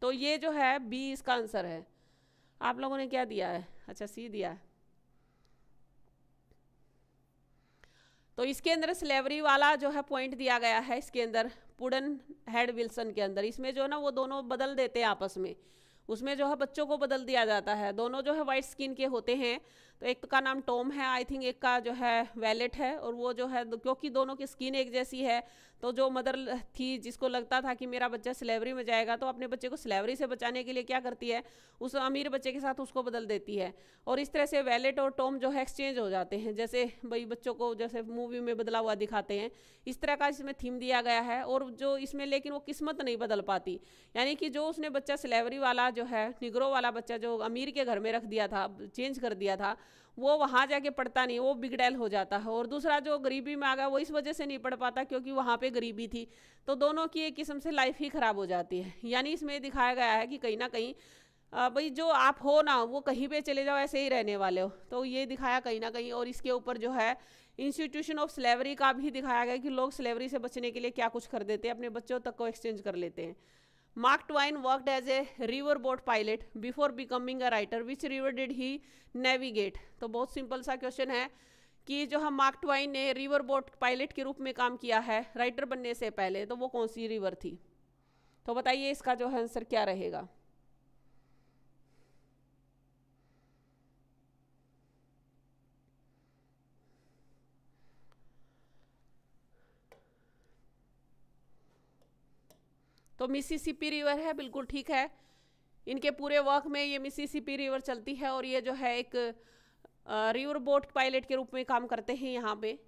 तो ये जो है बी इसका आंसर है आप लोगों ने क्या दिया है अच्छा सी दिया है तो इसके अंदर स्लेवरी वाला जो है पॉइंट दिया गया है इसके अंदर पुडन हेड विल्सन के अंदर इसमें जो है ना वो दोनों बदल देते हैं आपस में उसमें जो है बच्चों को बदल दिया जाता है दोनों जो है वाइट स्किन के होते हैं तो एक का नाम टॉम है आई थिंक एक का जो है वैलेट है और वो जो है क्योंकि दोनों की स्किन एक जैसी है तो जो मदर थी जिसको लगता था कि मेरा बच्चा सिलेवरी में जाएगा तो अपने बच्चे को सिलेवरी से बचाने के लिए क्या करती है उस अमीर बच्चे के साथ उसको बदल देती है और इस तरह से वैलेट और टॉम जो है एक्सचेंज हो जाते हैं जैसे भाई बच्चों को जैसे मूवी में बदला हुआ दिखाते हैं इस तरह का इसमें थीम दिया गया है और जो इसमें लेकिन वो किस्मत नहीं बदल पाती यानी कि जो उसने बच्चा सिलेवरी वाला जो है निगरो वाला बच्चा जो अमीर के घर में रख दिया था चेंज कर दिया था वो वहाँ जाके पढ़ता नहीं वो बिगड़ैल हो जाता है और दूसरा जो गरीबी में आ गया वो इस वजह से नहीं पढ़ पाता क्योंकि वहाँ पे गरीबी थी तो दोनों की एक किस्म से लाइफ ही ख़राब हो जाती है यानी इसमें दिखाया गया है कि कहीं ना कहीं भाई जो आप हो ना वो कहीं पे चले जाओ ऐसे ही रहने वाले हो तो ये दिखाया कहीं ना कहीं और इसके ऊपर जो है इंस्टीट्यूशन ऑफ स्लेवरी का भी दिखाया गया कि लोग स्लेवरी से बचने के लिए क्या कुछ कर देते हैं अपने बच्चों तक को एक्सचेंज कर लेते हैं Mark Twain worked as a riverboat pilot before becoming a writer. Which river did he navigate? तो बहुत सिंपल सा क्वेश्चन है कि जो हम मार्क Twain ने रिवर बोट पायलट के रूप में काम किया है राइटर बनने से पहले तो वो कौन सी रिवर थी तो बताइए इसका जो है आंसर क्या रहेगा तो मिसिसिपी रिवर है बिल्कुल ठीक है इनके पूरे वर्क में ये मिसिसिपी रिवर चलती है और ये जो है एक रिवर बोट पायलट के रूप में काम करते हैं यहाँ पे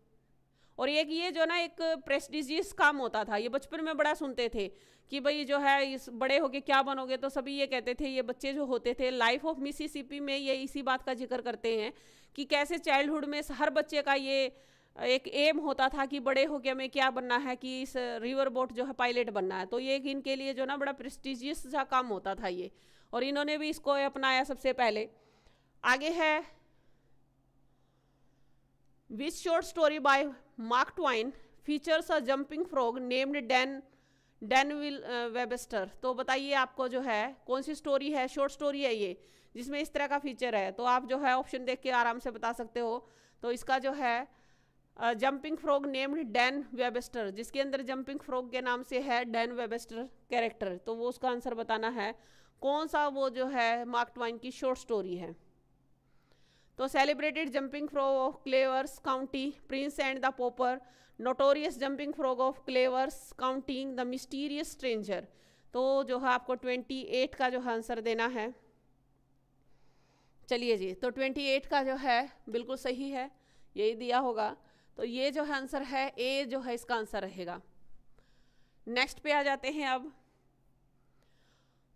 और एक ये जो ना एक प्रेस्टिजियस काम होता था ये बचपन में बड़ा सुनते थे कि भाई जो है इस बड़े होके क्या बनोगे तो सभी ये कहते थे ये बच्चे जो होते थे लाइफ ऑफ मिसिसिपी में ये इसी बात का जिक्र करते हैं कि कैसे चाइल्डहुड में हर बच्चे का ये एक एम होता था कि बड़े होके हमें क्या बनना है कि इस रिवर बोट जो है पायलट बनना है तो ये इनके लिए जो ना बड़ा प्रेस्टिजियस सा काम होता था ये और इन्होंने भी इसको अपनाया सबसे पहले आगे है which short story by Mark Twain features a jumping frog named Dan Danville Webster तो बताइए आपको जो है कौन सी स्टोरी है शॉर्ट स्टोरी है ये जिसमें इस तरह का फीचर है तो आप जो है ऑप्शन देख के आराम से बता सकते हो तो इसका जो है jumping frog named Dan Webster जिसके अंदर जंपिंग फ्रॉग के नाम से है डैन वेबेस्टर कैरेक्टर तो वो उसका आंसर बताना है कौन सा वो जो है मार्क ट्वाइन की शॉर्ट स्टोरी है तो celebrated jumping frog of Calaveras County Prince and the pauper notorious jumping frog of Calaveras counting the mysterious stranger तो जो है आपको ट्वेंटी एट का जो है आंसर देना है चलिए जी तो ट्वेंटी एट का जो है बिल्कुल सही है यही दिया होगा तो ये जो है आंसर है ए जो है इसका आंसर रहेगा नेक्स्ट पे आ जाते हैं अब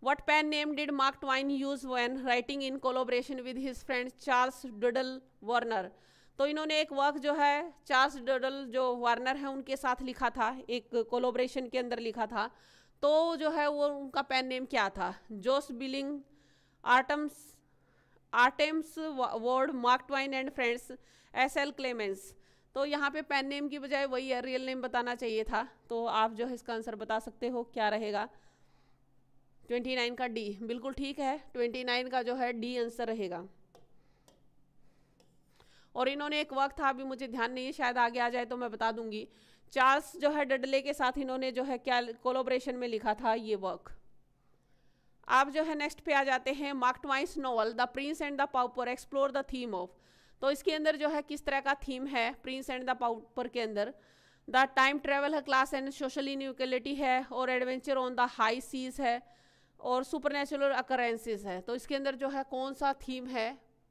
what pen name did Mark Twain use when writing in collaboration with his friend Charles Dudley Warner तो इन्होंने एक वर्क जो है चार्ल्स डुडल जो वार्नर है उनके साथ लिखा था एक कोलोब्रेशन के अंदर लिखा था तो जो है वो उनका पेन नेम क्या था Josh Billing Artemus Artemus Ward Mark Twain and friends S L Clemens तो यहाँ पे पेन नेम की बजाय वही है रियल नेम बताना चाहिए था तो आप जो है इसका आंसर बता सकते हो क्या रहेगा 29 का डी बिल्कुल ठीक है 29 का जो है डी आंसर रहेगा और इन्होंने एक वक्त था अभी मुझे ध्यान नहीं है शायद आगे आ जाए तो मैं बता दूंगी चार्ल्स जो है डडले के साथ इन्होंने जो है क्या कोलोब्रेशन में लिखा था ये वर्क आप जो है नेक्स्ट पे आ जाते हैं Mark Twain's novel the Prince and the pauper explore the theme of तो इसके अंदर जो है किस तरह का थीम है प्रिंस एंड द पाउपर के अंदर द टाइम ट्रेवल है क्लास एंड सोशल इनक्वलिटी है और adventure on the high seas है और सुपर नेचुरल है तो इसके अंदर जो है कौन सा थीम है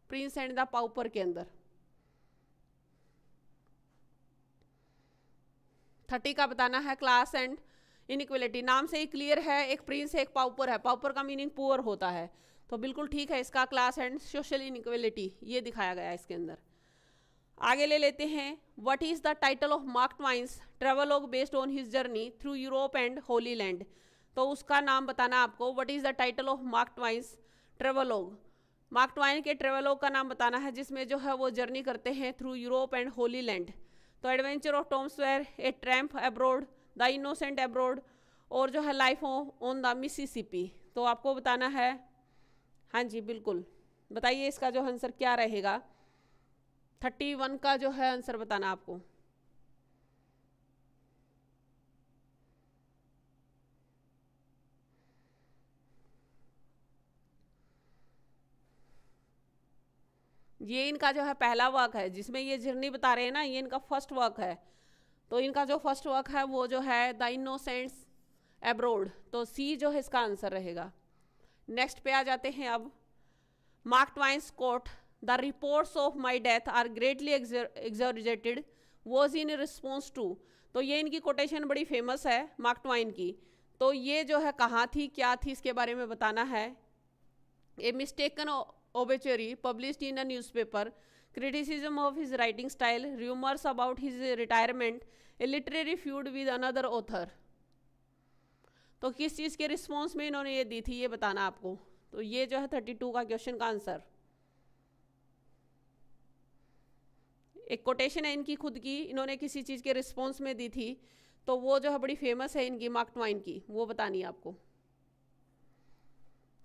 प्रिंस एंड द पाउपर के अंदर थर्टी का बताना है क्लास एंड इनिक्वलिटी नाम से ही क्लियर है एक प्रिंस है एक पाउपर है पाउपर का मीनिंग पुअर होता है तो बिल्कुल ठीक है इसका क्लास एंड सोशल इनक्वेलिटी ये दिखाया गया इसके अंदर आगे ले लेते हैं what is the title of Mark Twain's travelogue based on his journey through Europe and holy land तो उसका नाम बताना आपको what is the title of Mark Twain's travelogue Mark Twain के ट्रेवलॉग का नाम बताना है जिसमें जो है वो जर्नी करते हैं through Europe and holy land तो adventure of Tom Sawyer a tramp abroad the innocent abroad और जो है लाइफ ऑन द मिसिसिपी तो आपको बताना है हाँ जी बिल्कुल बताइए इसका जो आंसर क्या रहेगा थर्टी वन का जो है आंसर बताना आपको ये इनका जो है पहला वर्क है जिसमें ये जर्नी बता रहे हैं ना ये इनका फर्स्ट वर्क है तो इनका जो फर्स्ट वर्क है वो जो है द इनोसेंट्स एब्रोड तो सी जो है इसका आंसर रहेगा नेक्स्ट पे आ जाते हैं अब Mark Twain's quote the reports of my death are greatly exaggerated was in response to तो ये इनकी कोटेशन बड़ी फेमस है मार्क ट्वाइन की तो ये जो है कहाँ थी क्या थी इसके बारे में बताना है a mistaken obituary publish in a newspaper criticism of his writing style rumours about his retirement a literary feud with another author तो किस चीज़ के रिस्पॉन्स में इन्होंने ये दी थी ये बताना आपको तो ये जो है थर्टी टू का क्वेश्चन का आंसर एक कोटेशन है इनकी खुद की इन्होंने किसी चीज़ के रिस्पॉन्स में दी थी तो वो जो है बड़ी फेमस है इनकी मार्क ट्वाइन की वो बतानी है आपको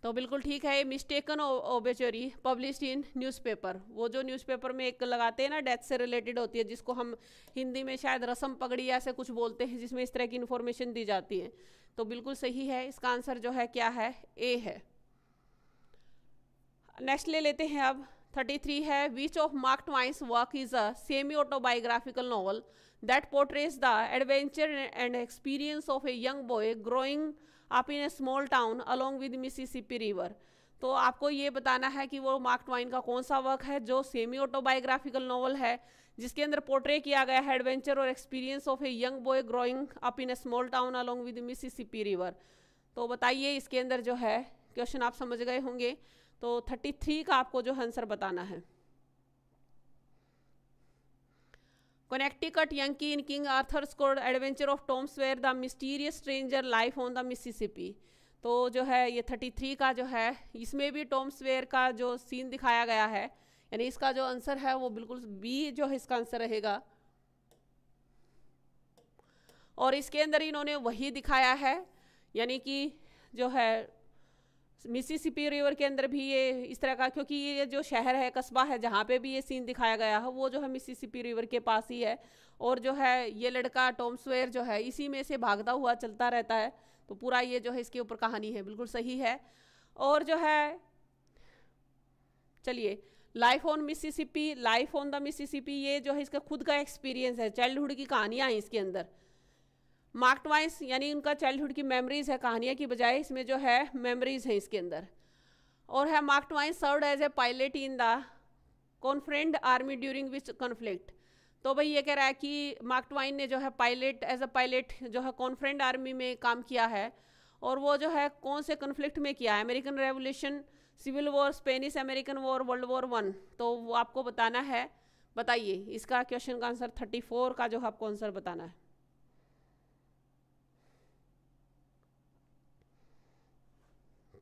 तो बिल्कुल ठीक है mistaken obituary publish in newspaper वो जो न्यूज़पेपर में एक लगाते हैं ना डेथ से रिलेटेड होती है जिसको हम हिंदी में शायद रसम पगड़ी ऐसे कुछ बोलते हैं जिसमें इस तरह की इन्फॉर्मेशन दी जाती है तो बिल्कुल सही है इसका आंसर जो है क्या है ए है नेक्स्ट ले लेते हैं अब 33 है which of Mark Twain's work is a semi autobiographical novel that portrays the adventure and experience of a young boy growing up in a small town along with Mississippi river तो आपको ये बताना है कि वो मार्क ट्वाइन का कौन सा वर्क है जो सेमी ऑटोबायोग्राफिकल नॉवल है जिसके अंदर पोर्ट्रे किया गया है एडवेंचर और experience of a young boy growing up in a small town along with Mississippi river तो बताइए इसके अंदर जो है क्वेश्चन आप समझ गए होंगे तो 33 का आपको जो आंसर बताना है Connecticut Yankee in King Arthur court adventure of Tom Sawyer the mysterious stranger life on the Mississippi तो जो है ये 33 का जो है इसमें भी टॉम्स वेयर का जो सीन दिखाया गया है यानी इसका जो आंसर है वो बिल्कुल बी जो है इसका आंसर रहेगा और इसके अंदर इन्होंने वही दिखाया है यानी कि जो है मिसिसिपी रिवर के अंदर भी ये इस तरह का क्योंकि ये जो शहर है कस्बा है जहाँ पे भी ये सीन दिखाया गया है वो जो है मिसिसिपी रिवर के पास ही है और जो है ये लड़का टॉम स्वेयर जो है इसी में से भागता हुआ चलता रहता है तो पूरा ये जो है इसके ऊपर कहानी है बिल्कुल सही है और जो है चलिए life on Mississippi life on the Mississippi ये जो है इसका खुद का एक्सपीरियंस है चाइल्डहुड की कहानियाँ हैं इसके अंदर मार्कटवाइंस यानी उनका चाइल्डहुड की मेमोरीज है कहानियाँ की बजाय इसमें जो है मेमोरीज हैं इसके अंदर और है Mark Twain's twice serve as a pilot in the Confederate army during which conflict तो भाई ये कह रहा है कि मार्कटवाइन ने जो है पायलट एज अ पायलट जो है कॉन्फ्रेंट आर्मी में काम किया है और वो जो है कौन से कन्फ्लिक्ट में किया है American revolution civil war Spanish American war world war one तो वो आपको बताना है बताइए इसका क्वेश्चन का आंसर थर्टी फोर का जो है आपको आंसर बताना है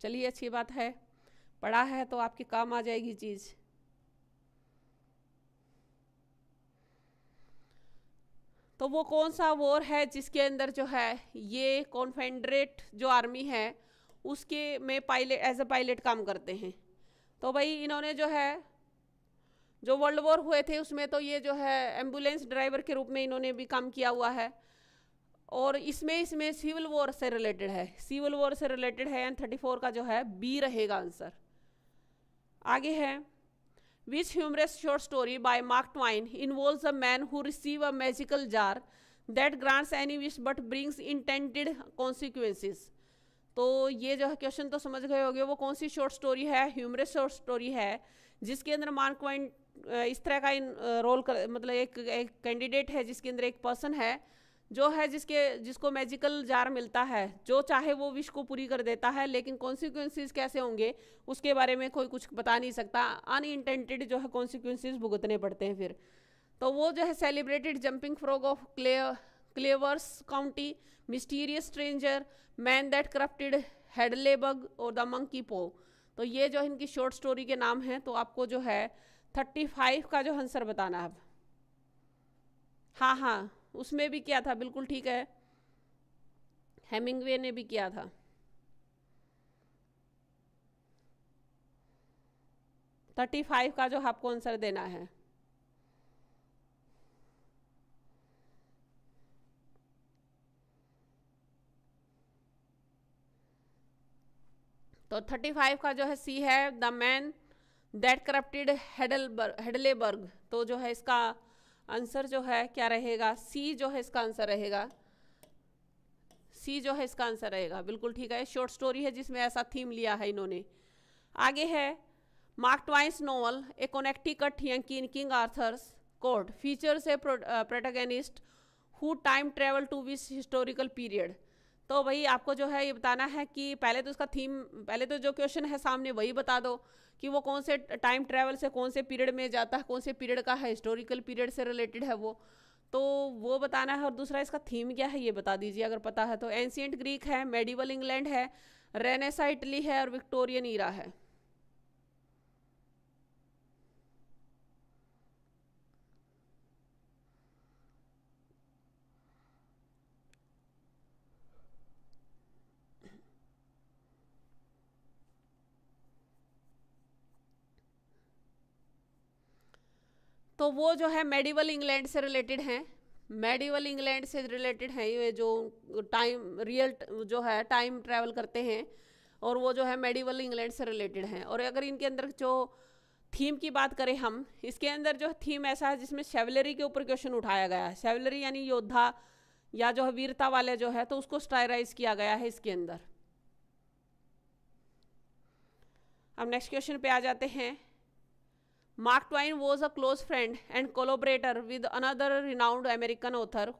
चलिए अच्छी बात है पढ़ा है तो आपके काम आ जाएगी चीज़ तो वो कौन सा वॉर है जिसके अंदर जो है ये कॉन्फेडरेट जो आर्मी है उसके में पायलट एज अ पायलट काम करते हैं तो भाई इन्होंने जो है जो वर्ल्ड वॉर हुए थे उसमें तो ये जो है एम्बुलेंस ड्राइवर के रूप में इन्होंने भी काम किया हुआ है और इसमें इसमें सिविल वॉर से रिलेटेड है सिविल वॉर से रिलेटेड है एंड थर्टी फोर का जो है बी रहेगा आंसर आगे है which humorous short story by Mark Twain involves a man who receive a magical jar that grants any wish but brings intended consequences तो ये जो है क्वेश्चन तो समझ गए होगे वो कौन सी शॉर्ट स्टोरी है ह्यूमरस शॉर्ट स्टोरी है जिसके अंदर मार्क पॉइंट इस तरह का इन रोल कर मतलब एक एक कैंडिडेट है जिसके अंदर एक पर्सन है जो है जिसके जिसको मैजिकल जार मिलता है जो चाहे वो विश को पूरी कर देता है लेकिन कॉन्सिक्वेंसेज कैसे होंगे उसके बारे में कोई कुछ बता नहीं सकता अनइंटेंटेड जो है कॉन्सिक्वेंसेज भुगतने पड़ते हैं फिर तो वो जो है celebrated jumping frog of Clay County mysterious stranger man that That Hadleyburg और द मंकी पो तो ये जो इनकी शॉर्ट स्टोरी के नाम हैं तो आपको जो है थर्टी फाइव का जो आंसर बताना है अब हाँ हाँ उसमें भी किया था बिल्कुल ठीक है हेमिंगवे ने भी किया था थर्टी फाइव का जो आपको आंसर देना है तो 35 का जो है सी है the man that corrupted Hadleyburg तो जो है इसका आंसर जो है क्या रहेगा सी जो है इसका आंसर रहेगा सी जो है इसका आंसर रहेगा बिल्कुल ठीक है शॉर्ट स्टोरी है जिसमें ऐसा थीम लिया है इन्होंने आगे है मार्क ट्वाइंस नोवल ए कट Yankee in King Arthur's court features a protagonist who time travel to which historical period तो वही आपको जो है ये बताना है कि पहले तो उसका थीम पहले तो जो क्वेश्चन है सामने वही बता दो कि वो कौन से टाइम ट्रैवल से कौन से पीरियड में जाता है कौन से पीरियड का है हिस्टोरिकल पीरियड से रिलेटेड है वो तो वो बताना है और दूसरा इसका थीम क्या है ये बता दीजिए अगर पता है तो एंशियंट ग्रीक है मेडिवल इंग्लैंड है रेनेसा इटली है और विक्टोरियन ईरा है तो वो जो है मेडिवल इंग्लैंड से रिलेटेड हैं मेडिवल इंग्लैंड से रिलेटेड हैं ये जो टाइम रियल जो है टाइम ट्रैवल करते हैं और वो जो है मेडिवल इंग्लैंड से रिलेटेड हैं और अगर इनके अंदर जो थीम की बात करें हम इसके अंदर जो थीम ऐसा है जिसमें शेवलरी के ऊपर क्वेश्चन उठाया गया है शेवलरी यानी योद्धा या जो है वीरता वाले जो है तो उसको स्टाइराइज किया गया है इसके अंदर अब नेक्स्ट क्वेश्चन पे आ जाते हैं Mark Twain was a close friend and collaborator with another renowned American author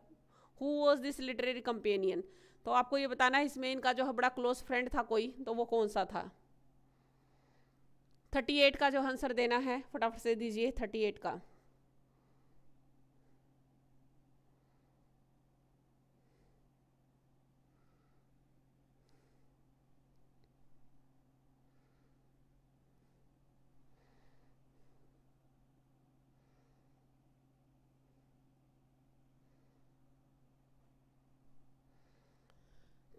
who was this literary companion. तो आपको ये बताना है इसमें इनका जो है बड़ा क्लोज फ्रेंड था कोई तो वो कौन सा था 38 का जो आंसर देना है फटाफट से दीजिए 38 का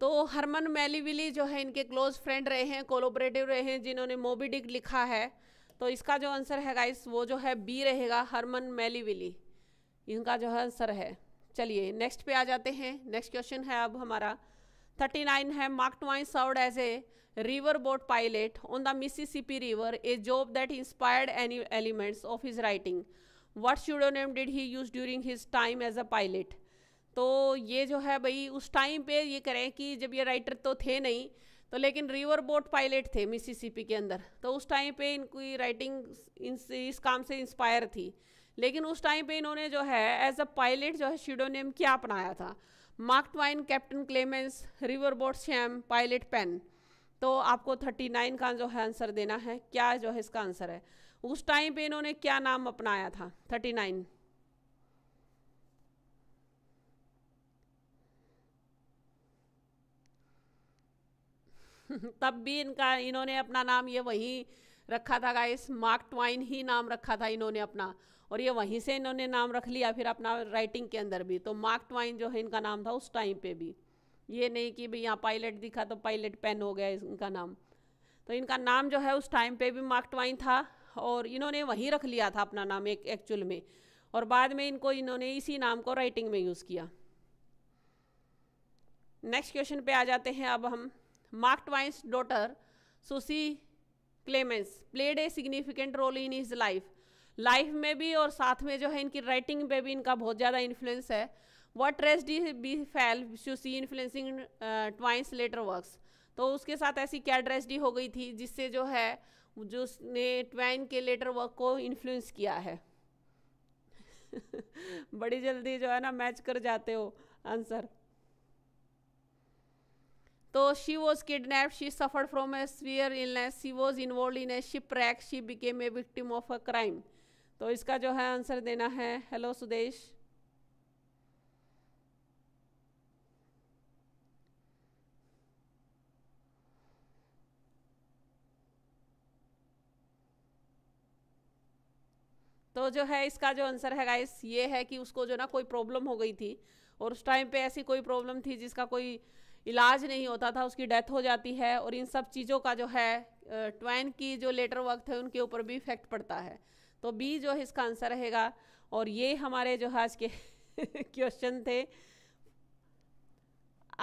तो हरमन मैलीविली जो है इनके क्लोज फ्रेंड रहे हैं कोलोबरेटिव रहे हैं जिन्होंने मोबीडिक लिखा है तो इसका जो आंसर है गाइस वो जो है बी रहेगा हरमन मैलीविली इनका जो है आंसर है चलिए नेक्स्ट पे आ जाते हैं नेक्स्ट क्वेश्चन है अब हमारा थर्टी नाइन है Mark Twain served as a river boat pilot on the Mississippi river a job that inspired any elements of his writing what name did he use during his time as a pilot तो ये जो है भाई उस time पे ये करें कि जब ये राइटर तो थे नहीं तो लेकिन रिवर बोट पायलट थे मिसिसिपी के अंदर तो उस टाइम पे इनकी राइटिंग इस, इस काम से इंस्पायर थी लेकिन उस टाइम पे इन्होंने जो है एज अ पायलट जो है शिडोनेम क्या अपनाया था Mark Twain Captain Clemens river boat Sam pilot pen तो आपको 39 का जो है आंसर देना है क्या जो है इसका आंसर है उस टाइम पे इन्होंने क्या नाम अपनाया था 39 तब भी इनका इन्होंने अपना नाम ये वहीं रखा था गाइस मार्क ट्वाइन ही नाम रखा था इन्होंने अपना और ये वहीं से इन्होंने नाम रख लिया फिर अपना राइटिंग के अंदर भी तो मार्क ट्वाइन जो है इनका नाम था उस टाइम पे भी ये नहीं कि भाई यहाँ पायलट दिखा तो पायलट पेन हो गया इनका नाम तो इनका नाम जो है उस टाइम पे भी मार्क ट्वाइन था और इन्होंने वहीं रख लिया था अपना नाम एक एक्चुअल में और बाद में इनको इन्होंने इसी नाम को राइटिंग में यूज़ किया नेक्स्ट क्वेश्चन पे आ जाते हैं अब हम Mark Twain's daughter, Susie Clemens, played a significant role in his life. Life में भी और साथ में जो है इनकी राइटिंग में भी इनका बहुत ज़्यादा इन्फ्लुएंस है वट ट्रेजडी बी फैल शू सी इन्फ्लुएंसिंग ट्वाइंस लेटर तो उसके साथ ऐसी क्या ट्रेजडी हो गई थी जिससे जो है जो उसने ट्वाइन के लेटर वर्क को इन्फ्लुएंस किया है बड़ी जल्दी जो है ना मैच कर जाते हो आंसर तो she was kidnap she suffered from a severe illness she was involve in a shipwreck she became a victim of a crime तो इसका जो है आंसर देना है हेलो सुदेश तो जो है इसका जो आंसर है गाइस ये है कि उसको जो ना कोई प्रॉब्लम हो गई थी और उस टाइम पे ऐसी कोई प्रॉब्लम थी जिसका कोई इलाज नहीं होता था उसकी डेथ हो जाती है और इन सब चीज़ों का जो है ट्वैन की जो लेटर वक्त है उनके ऊपर भी इफेक्ट पड़ता है तो बी जो है इसका आंसर रहेगा और ये हमारे जो है आज के क्वेश्चन थे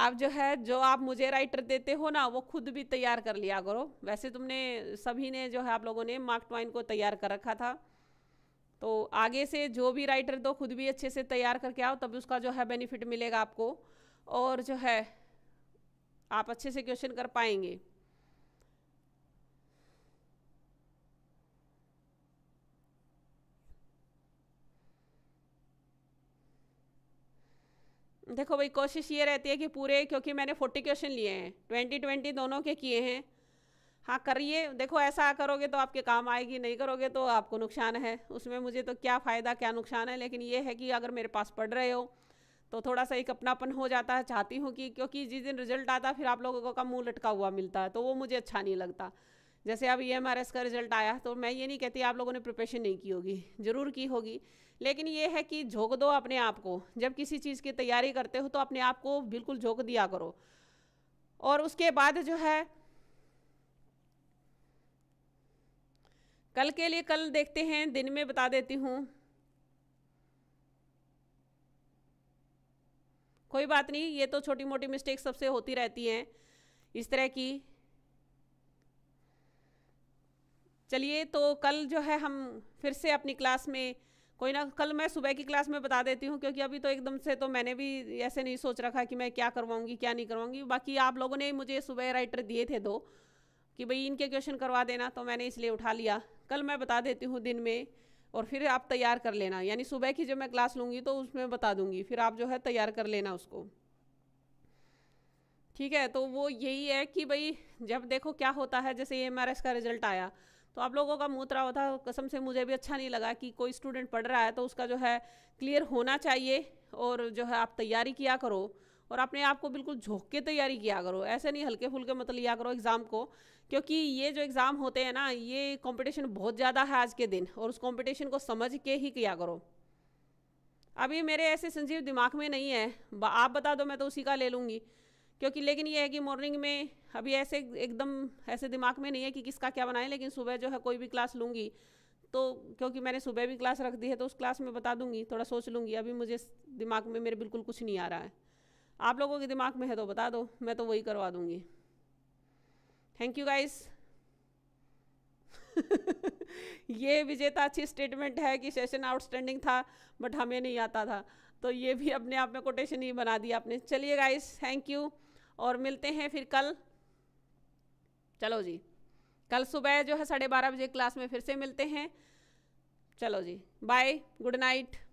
आप जो है जो आप मुझे राइटर देते हो ना वो खुद भी तैयार कर लिया करो वैसे तुमने सभी ने जो है आप लोगों ने मार्क ट्वाइन को तैयार कर रखा था तो आगे से जो भी राइटर दो खुद भी अच्छे से तैयार करके आओ तब उसका जो है बेनिफिट मिलेगा आपको और जो है आप अच्छे से क्वेश्चन कर पाएंगे देखो भाई कोशिश ये रहती है कि पूरे क्योंकि मैंने फोर्टी क्वेश्चन लिए हैं ट्वेंटी ट्वेंटी दोनों के किए हैं हाँ करिए देखो ऐसा करोगे तो आपके काम आएगी नहीं करोगे तो आपको नुकसान है उसमें मुझे तो क्या फ़ायदा क्या नुकसान है लेकिन ये है कि अगर मेरे पास पढ़ रहे हो तो थोड़ा सा एक अपनापन हो जाता है चाहती हूँ कि क्योंकि जिस दिन रिजल्ट आता है फिर आप लोगों का मुंह लटका हुआ मिलता है तो वो मुझे अच्छा नहीं लगता जैसे अब ई एम आर एस का रिजल्ट आया तो मैं ये नहीं कहती आप लोगों ने प्रिपरेशन नहीं की होगी ज़रूर की होगी लेकिन ये है कि झोंक दो अपने आप को जब किसी चीज़ की तैयारी करते हो तो अपने आप को बिल्कुल झोंक दिया करो और उसके बाद जो है कल के लिए कल देखते हैं दिन में बता देती हूँ कोई बात नहीं ये तो छोटी मोटी मिस्टेक सबसे होती रहती हैं इस तरह की चलिए तो कल जो है हम फिर से अपनी क्लास में कोई ना कल मैं सुबह की क्लास में बता देती हूँ क्योंकि अभी तो एकदम से तो मैंने भी ऐसे नहीं सोच रखा कि मैं क्या करवाऊँगी क्या नहीं करवाऊँगी बाकी आप लोगों ने मुझे सुबह राइटर दिए थे दो कि भाई इनके क्वेश्चन करवा देना तो मैंने इसलिए उठा लिया कल मैं बता देती हूँ दिन में और फिर आप तैयार कर लेना यानी सुबह की जब मैं क्लास लूँगी तो उसमें बता दूँगी फिर आप जो है तैयार कर लेना उसको ठीक है तो वो यही है कि भाई जब देखो क्या होता है जैसे ये एम का रिजल्ट आया तो आप लोगों का मूत्रा होता कसम से मुझे भी अच्छा नहीं लगा कि कोई स्टूडेंट पढ़ रहा है तो उसका जो है क्लियर होना चाहिए और जो है आप तैयारी किया करो और अपने आप को बिल्कुल झोंक के तैयारी किया करो ऐसे नहीं हल्के फुल्के मत लिया करो एग्ज़ाम को क्योंकि ये जो एग्ज़ाम होते हैं ना ये कंपटीशन बहुत ज़्यादा है आज के दिन और उस कंपटीशन को समझ के ही किया करो अभी मेरे ऐसे संजीव दिमाग में नहीं है आप बता दो मैं तो उसी का ले लूँगी क्योंकि लेकिन ये है कि मॉर्निंग में अभी ऐसे एकदम ऐसे दिमाग में नहीं है कि किसका क्या बनाएं लेकिन सुबह जो है कोई भी क्लास लूँगी तो क्योंकि मैंने सुबह भी क्लास रख दी है तो उस क्लास में बता दूंगी थोड़ा सोच लूँगी अभी मुझे दिमाग में मेरे बिल्कुल कुछ नहीं आ रहा है आप लोगों के दिमाग में है तो बता दो मैं तो वही करवा दूँगी थैंक यू गाइस ये विजेता अच्छी स्टेटमेंट है कि सेशन आउटस्टैंडिंग था बट हमें नहीं आता था तो ये भी अपने आप में कोटेशन ही बना दिया आपने चलिए गाइस थैंक यू और मिलते हैं फिर कल चलो जी कल सुबह जो है साढ़े बारह बजे क्लास में फिर से मिलते हैं चलो जी बाय गुड नाइट